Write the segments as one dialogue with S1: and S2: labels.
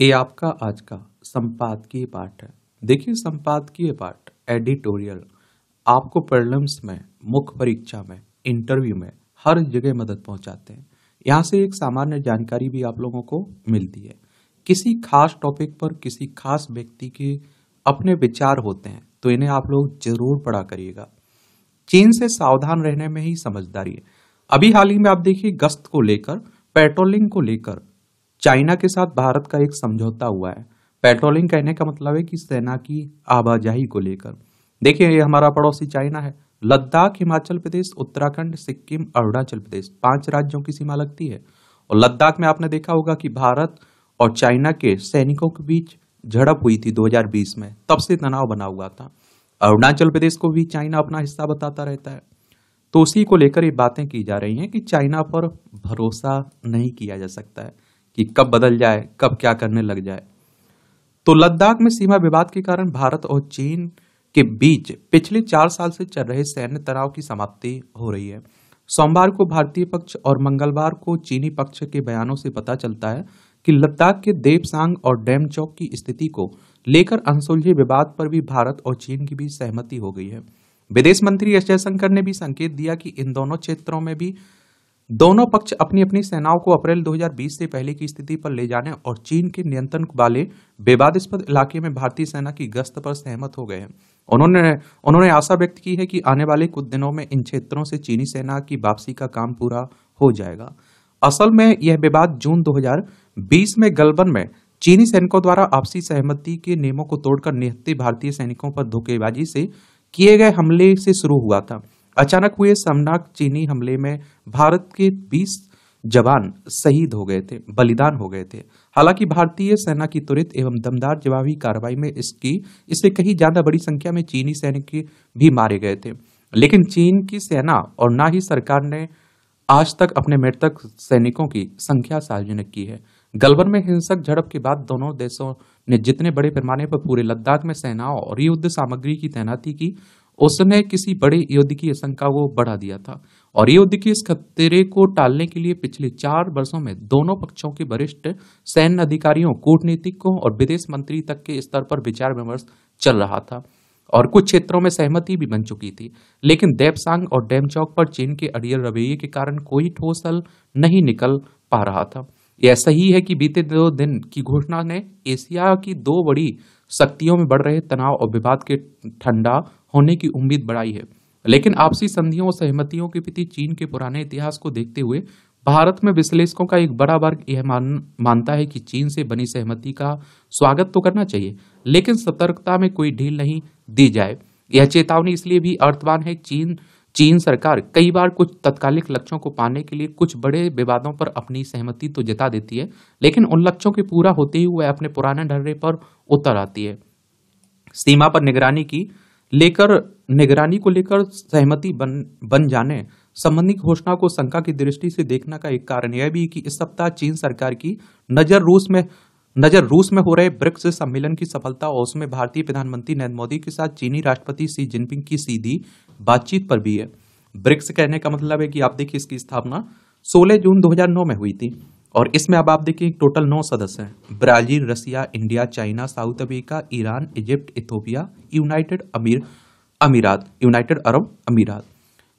S1: ये आपका आज का संपादकीय पाठ है देखिए संपादकीय पाठ एडिटोरियल आपको प्रॉब्लम्स में मुख्य परीक्षा में इंटरव्यू में हर जगह मदद पहुंचाते हैं यहाँ से एक सामान्य जानकारी भी आप लोगों को मिलती है किसी खास टॉपिक पर किसी खास व्यक्ति के अपने विचार होते हैं तो इन्हें आप लोग जरूर पढ़ा करिएगा चीन से सावधान रहने में ही समझदारी है अभी हाल ही में आप देखिए गश्त को लेकर पेट्रोलिंग को लेकर चाइना के साथ भारत का एक समझौता हुआ है पेट्रोलिंग कहने का मतलब है कि सेना की आवाजाही को लेकर देखिए ये हमारा पड़ोसी चाइना है लद्दाख हिमाचल प्रदेश उत्तराखंड सिक्किम अरुणाचल प्रदेश पांच राज्यों की सीमा लगती है और लद्दाख में आपने देखा होगा कि भारत और चाइना के सैनिकों के बीच झड़प हुई थी 2020 में तब से तनाव बना हुआ था अरुणाचल प्रदेश को भी चाइना अपना हिस्सा बताता रहता है तो उसी को लेकर ये बातें की जा रही हैं कि चाइना पर भरोसा नहीं किया जा सकता है कि कब बदल जाए कब क्या करने लग जाए तो लद्दाख में सीमा विवाद के कारण भारत और चीन के बीच पिछले चार साल से चल रहे सैन्य तनाव की समाप्ति हो रही है सोमवार को भारतीय पक्ष और मंगलवार को चीनी पक्ष के बयानों से पता चलता है कि लद्दाख के देवसांग और डैम चौक की स्थिति को लेकर अनसुलझे विवाद पर भी भारत और चीन की भी सहमति हो गई है विदेश मंत्री एस जयशंकर ने भी संकेत दिया कि इन दोनों क्षेत्रों में भी दोनों पक्ष अपनी अपनी सेनाओं को अप्रैल 2020 से पहले की स्थिति पर ले जाने और चीन के नियंत्रण वाले विवादस्पद इलाके में भारतीय सेना की गश्त पर सहमत हो गए हैं उन्होंने उन्होंने आशा व्यक्त की है कि आने वाले कुछ दिनों में इन क्षेत्रों से चीनी सेना की वापसी का काम पूरा हो जाएगा असल में यह विवाद जून 2020 में गलबन में चीनी सैनिकों द्वारा आपसी सहमति के नियमों को तोड़कर निहत्ते भारतीय सैनिकों पर धोखेबाजी से किए गए हमले से शुरू हुआ था अचानक हुए समनाक चीनी हमले में भारत के 20 जवान शहीद हो गए थे बलिदान हो गए थे हालांकि भारतीय सेना की त्वरित एवं दमदार जवाबी कार्रवाई में इसकी इससे कहीं ज्यादा बड़ी संख्या में चीनी सैनिक भी मारे गए थे लेकिन चीन की सेना और ना ही सरकार ने आज तक अपने मृतक सैनिकों की संख्या सार्वजनिक की है गलवन में हिंसक झड़प के बाद दोनों देशों ने जितने बड़े पैमाने पर पूरे लद्दाख में सेनाओं और युद्ध सामग्री की तैनाती की उसने किसी बड़े युद्ध की आशंका को बढ़ा दिया था और युद्ध के इस खतरे को टालने के लिए पिछले चार वर्षों में दोनों पक्षों के वरिष्ठ सैन्य अधिकारियों कूटनीतिकों और विदेश मंत्री तक के स्तर पर विचार विमर्श चल रहा था और कुछ क्षेत्रों में सहमति भी बन चुकी थी लेकिन देवसांग और डेमचौक पर चीन के अड़ियल रवैये के कारण कोई ठोस हल नहीं निकल पा रहा था यह सही है कि बीते दो दिन की घोषणा ने एशिया की दो बड़ी शक्तियों में बढ़ रहे तनाव और विवाद के ठंडा होने की उम्मीद बढ़ाई है लेकिन आपसी संधियों और सहमतियों के प्रति चीन के पुराने इतिहास को देखते हुए भारत में विश्लेषकों का एक बड़ा वर्ग यह मान मानता है कि चीन से बनी सहमति का स्वागत तो करना चाहिए लेकिन सतर्कता में कोई ढील नहीं दी जाए यह चेतावनी इसलिए भी अर्थवान है चीन चीन सरकार कई बार कुछ तत्कालिक लक्ष्यों को पाने के लिए कुछ बड़े विवादों पर अपनी सहमति तो जता देती है लेकिन उन लक्ष्यों के पूरा होते ही वह अपने पुराने ढर्रे पर उतर आती है सीमा पर निगरानी की लेकर निगरानी को लेकर सहमति बन बन जाने संबंधी घोषणा को शंका की दृष्टि से देखने का एक कारण यह भी कि इस सप्ताह चीन सरकार की नजर रूस में नजर रूस में हो रहे ब्रिक्स सम्मेलन की सफलता और उसमें भारतीय प्रधानमंत्री नरेंद्र मोदी के साथ चीनी राष्ट्रपति सी जिनपिंग की सीधी बातचीत पर भी है ब्रिक्स कहने का मतलब है कि आप देखिए इसकी स्थापना 16 जून 2009 में हुई थी और इसमें अब आप देखिए टोटल नौ सदस्य हैं Brazil Russia India China South Africa Iran Egypt Ethiopia United अमीर अमीरात यूनाइटेड अरब अमीरात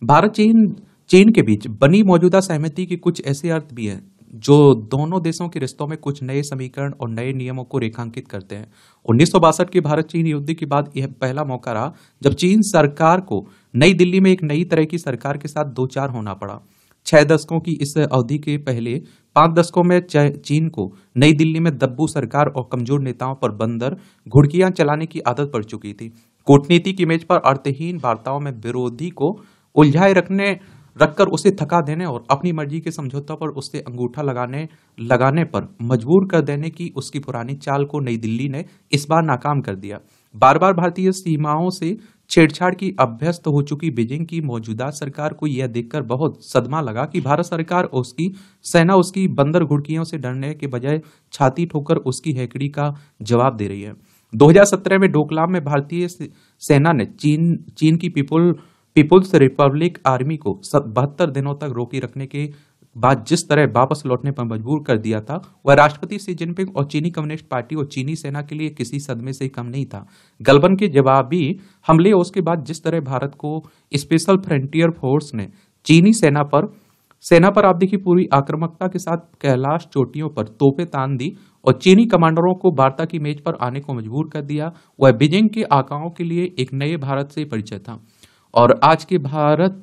S1: भारत चीन चीन के बीच बनी मौजूदा सहमति के कुछ ऐसे अर्थ भी हैं जो दोनों देशों के रिश्तों में कुछ नए समीकरण और नए नियमों को रेखांकित करते हैं उन्नीस के भारत चीन युद्ध के बाद यह पहला मौका रहा जब चीन सरकार को नई दिल्ली में एक नई तरह की सरकार के साथ दो चार होना पड़ा छह दशकों की इस अवधि के पहले पांच दशकों में चीन को नई दिल्ली में दब्बू सरकार और कमजोर नेताओं पर बंदर घुड़कियां चलाने की आदत पड़ चुकी थी कूटनीति की मेज पर अर्थहीन वार्ताओं में विरोधी को उलझाए रखने रखकर उसे थका देने और अपनी मर्जी के समझौता पर उससे अंगूठा लगाने लगाने पर मजबूर कर देने की उसकी पुरानी चाल को नई दिल्ली ने इस बार नाकाम कर दिया बार बार भारतीय सीमाओं से छेड़छाड़ की अभ्यस्त हो चुकी बीजिंग की मौजूदा सरकार को यह देखकर बहुत सदमा लगा कि भारत सरकार उसकी सेना उसकी बंदर घुड़कियों से डरने के बजाय छाती ठोकर उसकी हैकड़ी का जवाब दे रही है 2017 में डोकलाम में भारतीय सेना ने चीन चीन की पीपुल पीपुल्स रिपब्लिक आर्मी को बहत्तर दिनों तक रोके रखने के बाद जिस तरह वापस लौटने पर मजबूर कर दिया था वह राष्ट्रपति शी जिनपिंग और चीनी कम्युनिस्ट पार्टी और चीनी सेना के लिए किसी सदमे से कम नहीं था गलबन के जवाबी हमले और उसके बाद जिस तरह भारत को स्पेशल फ्रंटियर फोर्स ने चीनी सेना पर सेना पर आप देखिए पूरी आक्रामकता के साथ कैलाश चोटियों पर तोपे तान दी और चीनी कमांडरों को वार्ता की मेज पर आने को मजबूर कर दिया वह बीजिंग के आकाओं के लिए एक नए भारत से परिचय था और आज के भारत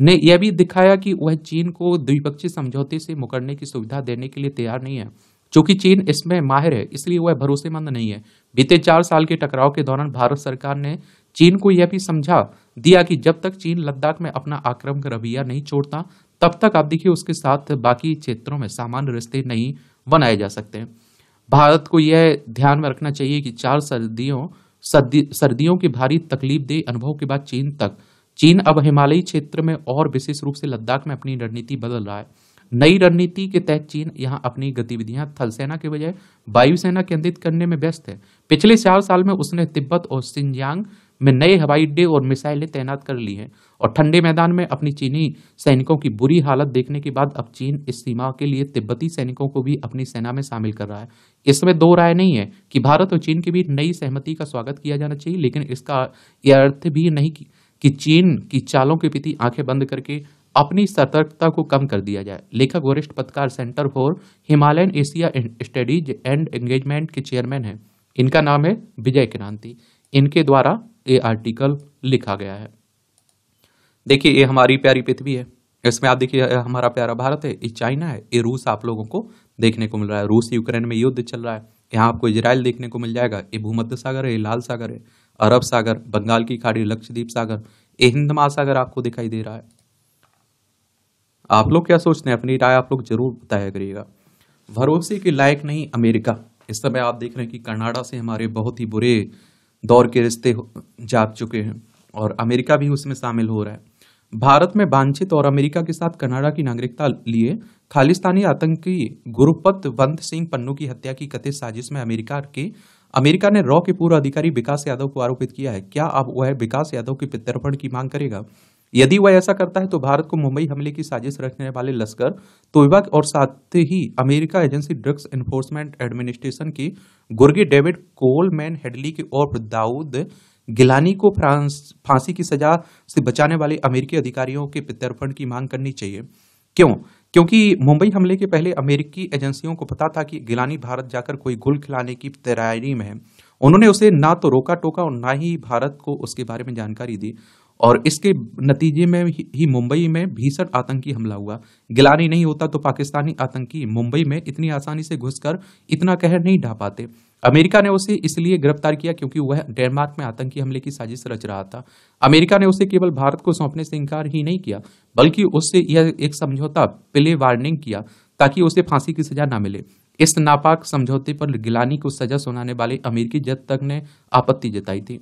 S1: ने यह भी दिखाया कि वह चीन को द्विपक्षीय समझौते से मुकरने की सुविधा देने के लिए तैयार नहीं है चूंकि चीन इसमें माहिर है इसलिए वह भरोसेमंद नहीं है बीते चार साल के टकराव के दौरान भारत सरकार ने चीन को यह भी समझा दिया कि जब तक चीन लद्दाख में अपना आक्रमक रवैया नहीं छोड़ता तब तक आप देखिए उसके साथ बाकी क्षेत्रों में सामान्य रिश्ते नहीं बनाए जा सकते भारत को यह ध्यान में रखना चाहिए कि चार सर्दियों सर्दियों के भारी तकलीफ दे अनुभव के बाद चीन तक चीन अब हिमालयी क्षेत्र में और विशेष रूप से लद्दाख में अपनी रणनीति बदल रहा है नई रणनीति के तहत चीन यहां अपनी गतिविधियां थल सेना के बजाय वायुसेना केंद्रित करने में व्यस्त है पिछले चार साल में उसने तिब्बत और सिंजियांग में नए हवाई अड्डे और मिसाइलें तैनात कर ली हैं और ठंडे मैदान में अपनी चीनी सैनिकों की बुरी हालत देखने के बाद अब चीन इस सीमा के लिए तिब्बती सैनिकों को भी अपनी सेना में शामिल कर रहा है इसमें दो राय नहीं है कि भारत और चीन के बीच नई सहमति का स्वागत किया जाना चाहिए लेकिन इसका यह अर्थ भी नहीं कि चीन की चालों के प्रति आंखें बंद करके अपनी सतर्कता को कम कर दिया जाए लेखक वरिष्ठ पत्रकार centre for Himalayan Asia studies and engagement के चेयरमैन हैं इनका नाम है विजय क्रांति इनके द्वारा ये आर्टिकल लिखा गया है देखिए ये हमारी प्यारी पृथ्वी है इसमें आप देखिए हमारा प्यारा भारत है ये चाइना है ये रूस आप लोगों को देखने को मिल रहा है रूस यूक्रेन में युद्ध चल रहा है यहाँ आपको इजराइल देखने को मिल जाएगा ये भूमध्य सागर है ये लाल सागर है अरब सागर बंगाल की खाड़ी लक्षद्वीप सागर हिंद महासागर आपको दिखाई दे रहा है आप लोग क्या सोचते हैं अपनी राय आप लोग जरूर बताया करिएगा भरोसे के लायक नहीं अमेरिका इस समय आप देख रहे हैं कि कनाडा से हमारे बहुत ही बुरे दौर के रिश्ते जा चुके हैं और अमेरिका भी उसमें शामिल हो रहा है भारत में वांछित और अमेरिका के साथ कनाडा की नागरिकता लिए खालिस्तानी आतंकी गुरुपत वंत सिंह पन्नू की हत्या की कथित साजिश में अमेरिका के अमेरिका ने रॉ के पूर्व अधिकारी विकास यादव को आरोपित किया है क्या अब वह विकास यादव के प्रत्यर्पण की मांग करेगा यदि वह ऐसा करता है तो भारत को मुंबई हमले की साजिश रखने वाले लश्कर तोयबा और साथ ही America agency drugs enforcement administration की गुर्गी डेविड कोलमैन हेडली की और दाऊद गिलानी को फ्रांस फांसी की सजा से बचाने वाले अमेरिकी अधिकारियों के प्रत्यर्पण की मांग करनी चाहिए क्यों क्योंकि मुंबई हमले के पहले अमेरिकी एजेंसियों को पता था कि गिलानी भारत जाकर कोई गुल खिलाने की तैयारी में है उन्होंने उसे ना तो रोका टोका और ना ही भारत को उसके बारे में जानकारी दी और इसके नतीजे में ही मुंबई में भीषण आतंकी हमला हुआ गिलानी नहीं होता तो पाकिस्तानी आतंकी मुंबई में इतनी आसानी से घुसकर इतना कहर नहीं ढा पाते अमेरिका ने उसे इसलिए गिरफ्तार किया क्योंकि वह डेनमार्क में आतंकी हमले की साजिश रच रहा था अमेरिका ने उसे केवल भारत को सौंपने से इनकार ही नहीं किया बल्कि उससे यह एक समझौता प्ले वार्निंग किया ताकि उसे फांसी की सजा ना मिले इस नापाक समझौते पर गिलानी को सजा सुनाने वाले अमेरिकी जद तक ने आपत्ति जताई थी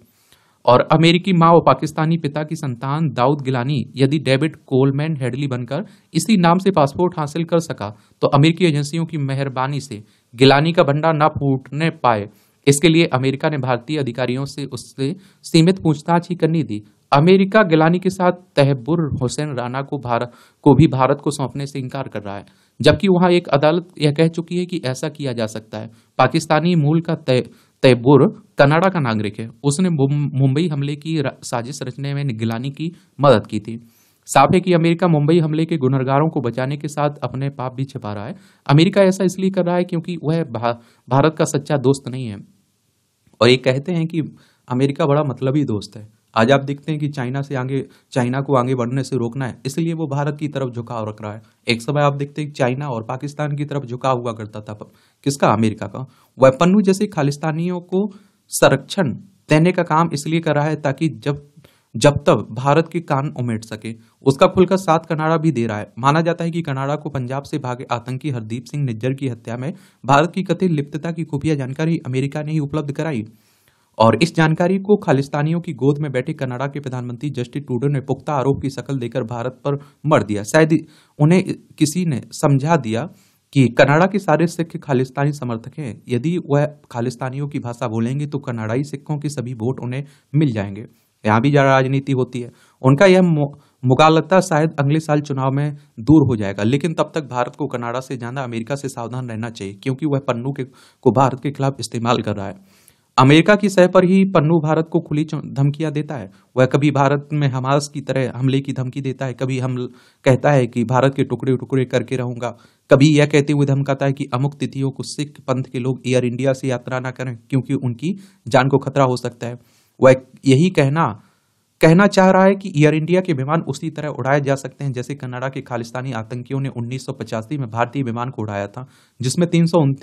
S1: और अमेरिकी माँ और पाकिस्तानी पिता की संतान दाऊद गिलानी यदि डेविड कोलमैन हेडली बनकर इसी नाम से पासपोर्ट हासिल कर सका तो अमेरिकी एजेंसियों की मेहरबानी से गिलानी का भंडा न फूटने पाए इसके लिए अमेरिका ने भारतीय अधिकारियों से उससे सीमित पूछताछ ही करनी दी अमेरिका गिलानी के साथ तहबुर हुसैन राणा को भारत को भी भारत को सौंपने से इनकार कर रहा है जबकि वहाँ एक अदालत यह कह चुकी है कि ऐसा किया जा सकता है पाकिस्तानी मूल का तय तैबुर कनाडा का नागरिक है उसने मुंबई हमले की साजिश रचने में निगलानी की मदद की थी साफ है कि अमेरिका मुंबई हमले के गुनहगारों को बचाने के साथ अपने पाप भी छिपा रहा है अमेरिका ऐसा इसलिए कर रहा है क्योंकि वह भारत का सच्चा दोस्त नहीं है और ये कहते हैं कि अमेरिका बड़ा मतलबी दोस्त है आज आप देखते हैं कि चाइना से आगे चाइना को आगे बढ़ने से रोकना है इसलिए वो भारत की तरफ झुकाव रख रहा है एक समय आप देखते हैं चाइना और पाकिस्तान की तरफ झुकाव हुआ करता था किसका अमेरिका का वेपन्नू जैसे खालिस्तानियों को संरक्षण देने का काम इसलिए कर रहा है ताकि जब जब तक भारत के कान उमेट सके उसका खुलकर साथ कनाडा भी दे रहा है माना जाता है कि कनाडा को पंजाब से भागे आतंकी हरदीप सिंह निज्जर की हत्या में भारत की कथित लिप्तता की खुफिया जानकारी अमेरिका ने ही उपलब्ध कराई और इस जानकारी को खालिस्तानियों की गोद में बैठे कनाडा के प्रधानमंत्री जस्टिन टूडो ने पुख्ता आरोप की शकल देकर भारत पर मर दिया शायद उन्हें किसी ने समझा दिया कि कनाडा के सारे सिख खालिस्तानी समर्थक हैं यदि वह खालिस्तानियों की भाषा बोलेंगे तो कनाडाई सिखों के सभी वोट उन्हें मिल जाएंगे यहाँ भी ज़्यादा राजनीति होती है उनका यह मुगालता शायद अगले साल चुनाव में दूर हो जाएगा लेकिन तब तक भारत को कनाडा से ज़्यादा अमेरिका से सावधान रहना चाहिए क्योंकि वह पन्नू के को भारत के खिलाफ इस्तेमाल कर रहा है अमेरिका की सह पर ही पन्नू भारत को खुली धमकियां देता है वह कभी भारत में हमास की तरह हमले की धमकी देता है कभी हम कहता है कि भारत के टुकड़े टुकड़े करके रहूंगा कभी यह कहते हुए धमकाता है कि अमुक तिथियों को सिख पंथ के लोग एयर इंडिया से यात्रा ना करें क्योंकि उनकी जान को खतरा हो सकता है वह यही कहना कहना चाह रहा है कि एयर इंडिया के विमान उसी तरह उड़ाए जा सकते हैं जैसे कनाडा के खालिस्तानी आतंकियों ने उन्नीस में भारतीय विमान को उड़ाया था जिसमें तीन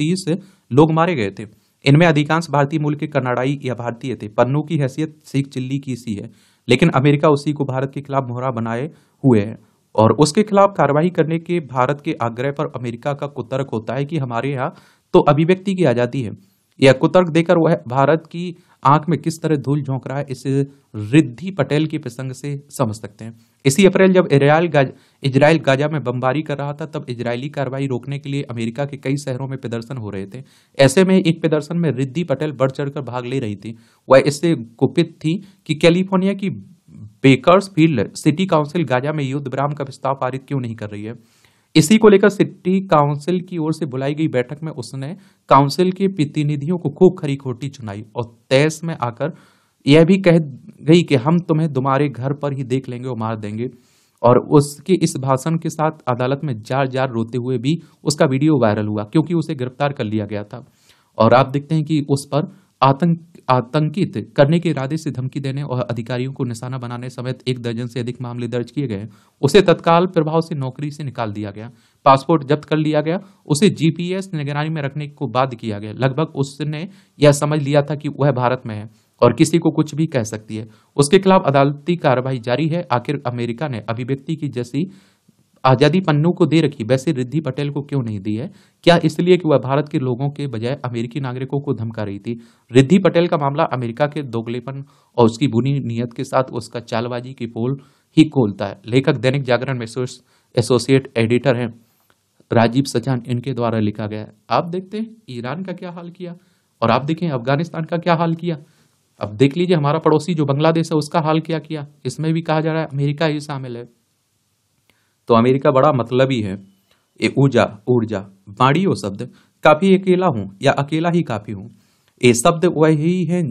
S1: लोग मारे गए थे इनमें अधिकांश भारतीय मूल के कनाडाई या भारतीय थे पन्नू की हैसियत सिख चिल्ली की सी है लेकिन अमेरिका उसी को भारत के खिलाफ मोहरा बनाए हुए है और उसके खिलाफ कार्रवाई करने के भारत के आग्रह पर अमेरिका का कुतर्क होता है कि हमारे यहाँ तो अभिव्यक्ति की आज़ादी है यह कुतर्क देकर वह भारत की आंख में किस तरह धूल झोंक रहा है इसे रिद्धि पटेल के प्रसंग से समझ सकते हैं इसी अप्रैल जब एरियल इजराइल गाजा में बमबारी कर रहा था तब इजरायली कार्रवाई रोकने के लिए अमेरिका के कई शहरों में प्रदर्शन हो रहे थे ऐसे में एक प्रदर्शन में रिद्धि पटेल बढ़ चढ़कर भाग ले रही थी वह इससे कुपित थी कि कैलिफोर्निया की Bakersfield city council Gaza में युद्ध विराम का प्रस्ताव पारित क्यों नहीं कर रही है इसी को लेकर सिटी काउंसिल की ओर से बुलाई गई बैठक में उसने काउंसिल के प्रतिनिधियों को खूब खरी खोटी चुनाई और तैस में आकर यह भी कह गई कि हम तुम्हें तुम्हारे घर पर ही देख लेंगे और मार देंगे और उसके इस भाषण के साथ अदालत में जार जार रोते हुए भी उसका वीडियो वायरल हुआ क्योंकि उसे गिरफ्तार कर लिया गया था और आप देखते हैं कि उस पर आतंक आतंकित करने के इरादे से धमकी देने और अधिकारियों को निशाना बनाने समेत एक दर्जन से अधिक मामले दर्ज किए गए उसे तत्काल प्रभाव से नौकरी से निकाल दिया गया पासपोर्ट जब्त कर लिया गया उसे जीपीएस निगरानी में रखने को बाध्य किया गया लगभग उसने यह समझ लिया था कि वह भारत में है और किसी को कुछ भी कह सकती है उसके खिलाफ अदालती कार्रवाई जारी है आखिर अमेरिका ने अभिव्यक्ति की जैसी आज़ादी पन्नों को दे रखी वैसे रिद्धि पटेल को क्यों नहीं दी है क्या इसलिए कि वह भारत के लोगों के बजाय अमेरिकी नागरिकों को धमका रही थी रिद्धि पटेल का मामला अमेरिका के दोगलेपन और उसकी बुनी नीयत के साथ उसका चालबाजी की पोल ही खोलता है लेखक दैनिक जागरण में एसोसिएट एडिटर हैं राजीव सजान इनके द्वारा लिखा गया है आप देखते हैं ईरान का क्या हाल किया और आप देखें अफगानिस्तान का क्या हाल किया अब देख लीजिए हमारा पड़ोसी जो बांग्लादेश है उसका हाल क्या किया इसमें भी कहा जा रहा है अमेरिका ही शामिल है तो अमेरिका बड़ा मतलब ही है ए ऊर्जा ऊर्जा बाड़ियो शब्द काफ़ी अकेला हूँ या अकेला ही काफ़ी हूँ ये शब्द वही है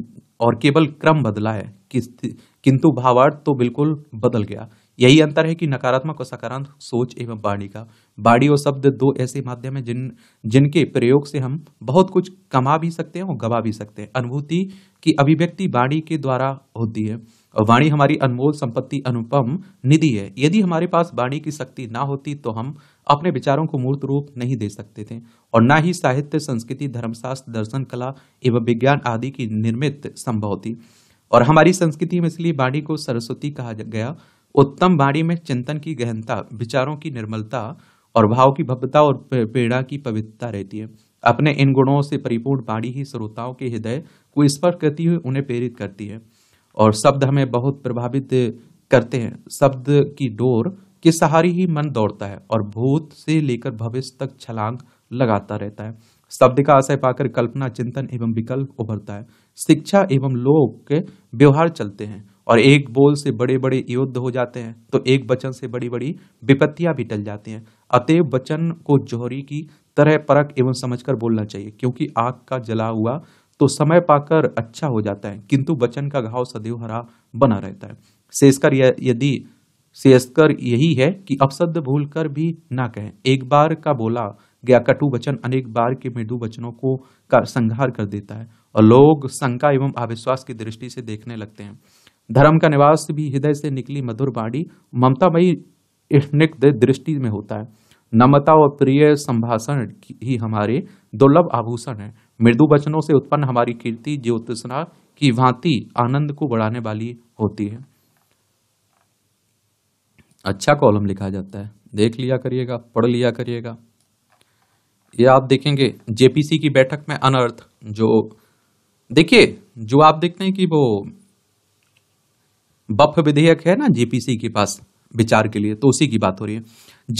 S1: और केवल क्रम बदला है किंतु भावार्थ तो बिल्कुल बदल गया यही अंतर है कि नकारात्मक और सकारात्मक सोच एवं बाणी का बाड़ी और शब्द दो ऐसे माध्यम हैं जिन जिनके प्रयोग से हम बहुत कुछ कमा भी सकते हैं और गवा भी सकते हैं अनुभूति की अभिव्यक्ति बाड़ी के द्वारा होती है और वाणी हमारी अनमोल संपत्ति अनुपम निधि है यदि हमारे पास वाणी की शक्ति ना होती तो हम अपने विचारों को मूर्त रूप नहीं दे सकते थे और ना ही साहित्य संस्कृति धर्मशास्त्र दर्शन कला एवं विज्ञान आदि की निर्मित संभव थी और हमारी संस्कृति में इसलिए वाणी को सरस्वती कहा गया उत्तम बाणी में चिंतन की गहनता विचारों की निर्मलता और भाव की भव्यता और पीड़ा की पवित्रता रहती है अपने इन गुणों से परिपूर्ण वाणी ही श्रोताओं के हृदय को स्पर्श करती हुई उन्हें प्रेरित करती है और शब्द हमें बहुत प्रभावित करते हैं शब्द की डोर के सहारे ही मन दौड़ता है और भूत से लेकर भविष्य तक छलांग लगाता रहता है शब्द का आशय पाकर कल्पना चिंतन एवं विकल्प उभरता है शिक्षा एवं लोक के व्यवहार चलते हैं और एक बोल से बड़े बड़े युद्ध हो जाते हैं तो एक वचन से बड़ी बड़ी विपत्तियां भी टल जाती हैं अतएव वचन को जोहरी की तरह परक एवं समझकर बोलना चाहिए क्योंकि आग का जला हुआ तो समय पाकर अच्छा हो जाता है किंतु वचन का घाव सदैव हरा बना रहता है शेषकर यदि शेषकर यही है कि अपशब्द भूल कर भी ना कहें एक बार का बोला गया कटु वचन अनेक बार के मृदु वचनों को का संहार कर देता है और लोग शंका एवं अविश्वास की दृष्टि से देखने लगते हैं धर्म का निवास भी हृदय से निकली मधुर बाणी ममतामयी स्निग्ध दृष्टि में होता है नमता और प्रिय संभाषण ही हमारे दुर्लभ आभूषण है मृदु वचनों से उत्पन्न हमारी कीर्ति ज्योतिषना की भांति आनंद को बढ़ाने वाली होती है अच्छा कॉलम लिखा जाता है देख लिया करिएगा पढ़ लिया करिएगा ये आप देखेंगे जेपीसी की बैठक में अनर्थ जो देखिए जो आप देखते हैं कि वो बफ विधेयक है ना जेपीसी के पास विचार के लिए तो उसी की बात हो रही है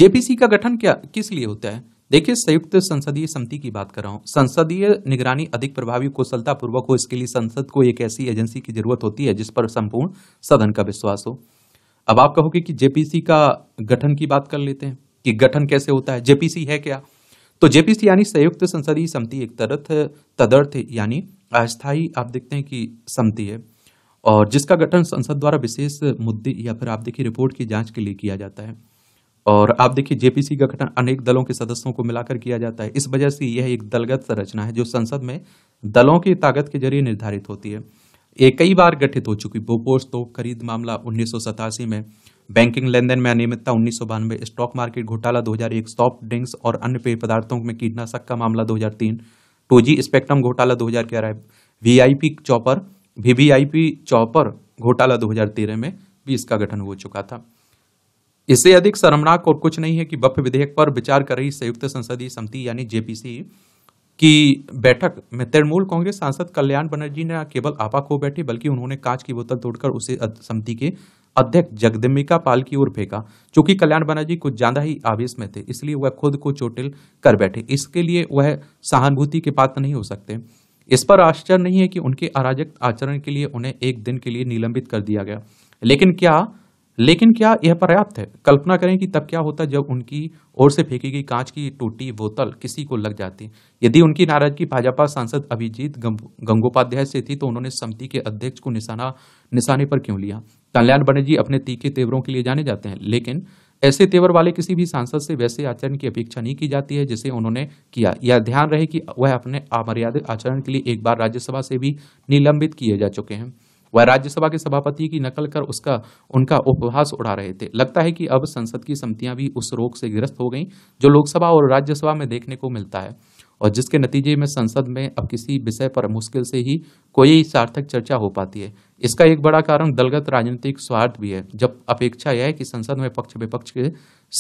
S1: जेपीसी का गठन क्या किस लिए होता है देखिए संयुक्त संसदीय समिति की बात कर रहा हूँ संसदीय निगरानी अधिक प्रभावी कुशलतापूर्वक हो इसके लिए संसद को एक ऐसी एजेंसी की जरूरत होती है जिस पर संपूर्ण सदन का विश्वास हो अब आप कहोगे कि जेपीसी का गठन की बात कर लेते हैं कि गठन कैसे होता है जेपीसी है क्या तो जेपीसी यानी संयुक्त संसदीय समिति एक तरथ तदर्थ यानी अस्थायी आप देखते हैं कि समिति है और जिसका गठन संसद द्वारा विशेष मुद्दे या फिर आप देखिए रिपोर्ट की जांच के लिए किया जाता है और आप देखिए जेपीसी का गठन अनेक दलों के सदस्यों को मिलाकर किया जाता है इस वजह से यह एक दलगत संरचना है जो संसद में दलों की ताकत के जरिए निर्धारित होती है ये कई बार गठित हो चुकी बोपोर्स तो खरीद मामला उन्नीस में बैंकिंग लेन देन में अनियमितता उन्नीस सौ बानवे स्टॉक मार्केट घोटाला 2001 सॉफ्ट ड्रिंक्स और अन्य पेय पदार्थों में कीटनाशक का मामला 2003 जी स्पेक्ट्रम घोटाला 2011 पी चॉपर वीवीआईपी चौपर घोटाला 2013 में भी इसका गठन हो चुका था इससे अधिक शर्मनाक और कुछ नहीं है कि बफ विधेयक पर विचार कर रही संयुक्त संसदीय समिति यानी जेपीसी की बैठक में तृणमूल कांग्रेस सांसद कल्याण बनर्जी ने केवल आपा खो बैठी बल्कि उन्होंने कांच की बोतल तोड़कर उसे समिति के अध्यक्ष जगदम्बिका पाल की ओर फेंका चूंकि कल्याण बनर्जी कुछ ज्यादा ही आवेश में थे इसलिए वह खुद को चोटिल कर बैठे इसके लिए वह सहानुभूति के पात्र नहीं हो सकते इस पर आश्चर्य नहीं है कि उनके अराजक आचरण के लिए उन्हें एक दिन के लिए निलंबित कर दिया गया लेकिन क्या लेकिन क्या यह पर्याप्त है कल्पना करें कि तब क्या होता जब उनकी ओर से फेंकी गई कांच की टूटी बोतल किसी को लग जाती यदि उनकी नाराजगी भाजपा सांसद अभिजीत गंगोपाध्याय से थी तो उन्होंने समिति के अध्यक्ष को निशाना निशाने पर क्यों लिया कल्याण बनर्जी अपने तीखे तेवरों के लिए जाने जाते हैं लेकिन ऐसे तेवर वाले किसी भी सांसद से वैसे आचरण की अपेक्षा नहीं की जाती है जिसे उन्होंने किया यह ध्यान रहे कि वह अपने अमर्यादित आचरण के लिए एक बार राज्यसभा से भी निलंबित किए जा चुके हैं वह राज्यसभा के सभापति की नकल कर उसका उनका उपहास उड़ा रहे थे लगता है कि अब संसद की समितियां भी उस रोग से ग्रस्त हो गई जो लोकसभा और राज्यसभा में देखने को मिलता है और जिसके नतीजे में संसद में अब किसी विषय पर मुश्किल से ही कोई सार्थक चर्चा हो पाती है इसका एक बड़ा कारण दलगत राजनीतिक स्वार्थ भी है जब अपेक्षा यह है कि संसद में पक्ष विपक्ष के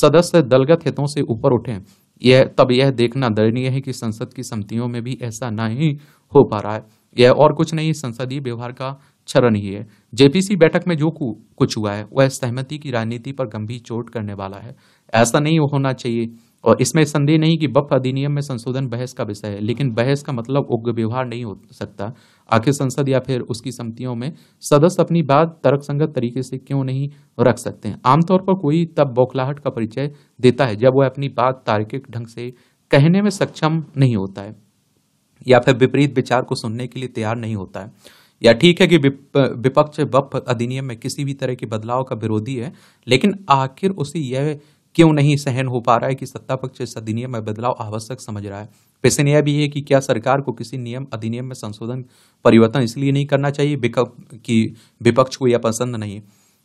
S1: सदस्य दलगत हितों से ऊपर उठें यह तब यह देखना दयनीय है कि संसद की समितियों में भी ऐसा नहीं हो पा रहा है यह और कुछ नहीं संसदीय व्यवहार का क्षरण ही है जेपीसी बैठक में जो कुछ हुआ है वह सहमति की राजनीति पर गंभीर चोट करने वाला है ऐसा नहीं होना चाहिए और इसमें संदेह नहीं कि बफ अधिनियम में संशोधन बहस का विषय है लेकिन बहस का मतलब उग्र व्यवहार नहीं हो सकता आखिर संसद या फिर उसकी समितियों में सदस्य अपनी बात तर्कसंगत तरीके से क्यों नहीं रख सकते हैं आमतौर पर कोई तब बौखलाहट का परिचय देता है जब वह अपनी बात तार्किक ढंग से कहने में सक्षम नहीं होता है या फिर विपरीत विचार को सुनने के लिए तैयार नहीं होता है या ठीक है कि विपक्ष बप अधिनियम में किसी भी तरह के बदलाव का विरोधी है लेकिन आखिर उसे यह क्यों नहीं सहन हो पा रहा है कि सत्ता पक्ष इस अधिनियम में बदलाव आवश्यक समझ रहा है प्रश्न यह भी है कि क्या सरकार को किसी नियम अधिनियम में संशोधन परिवर्तन इसलिए नहीं करना चाहिए कि विपक्ष को यह पसंद नहीं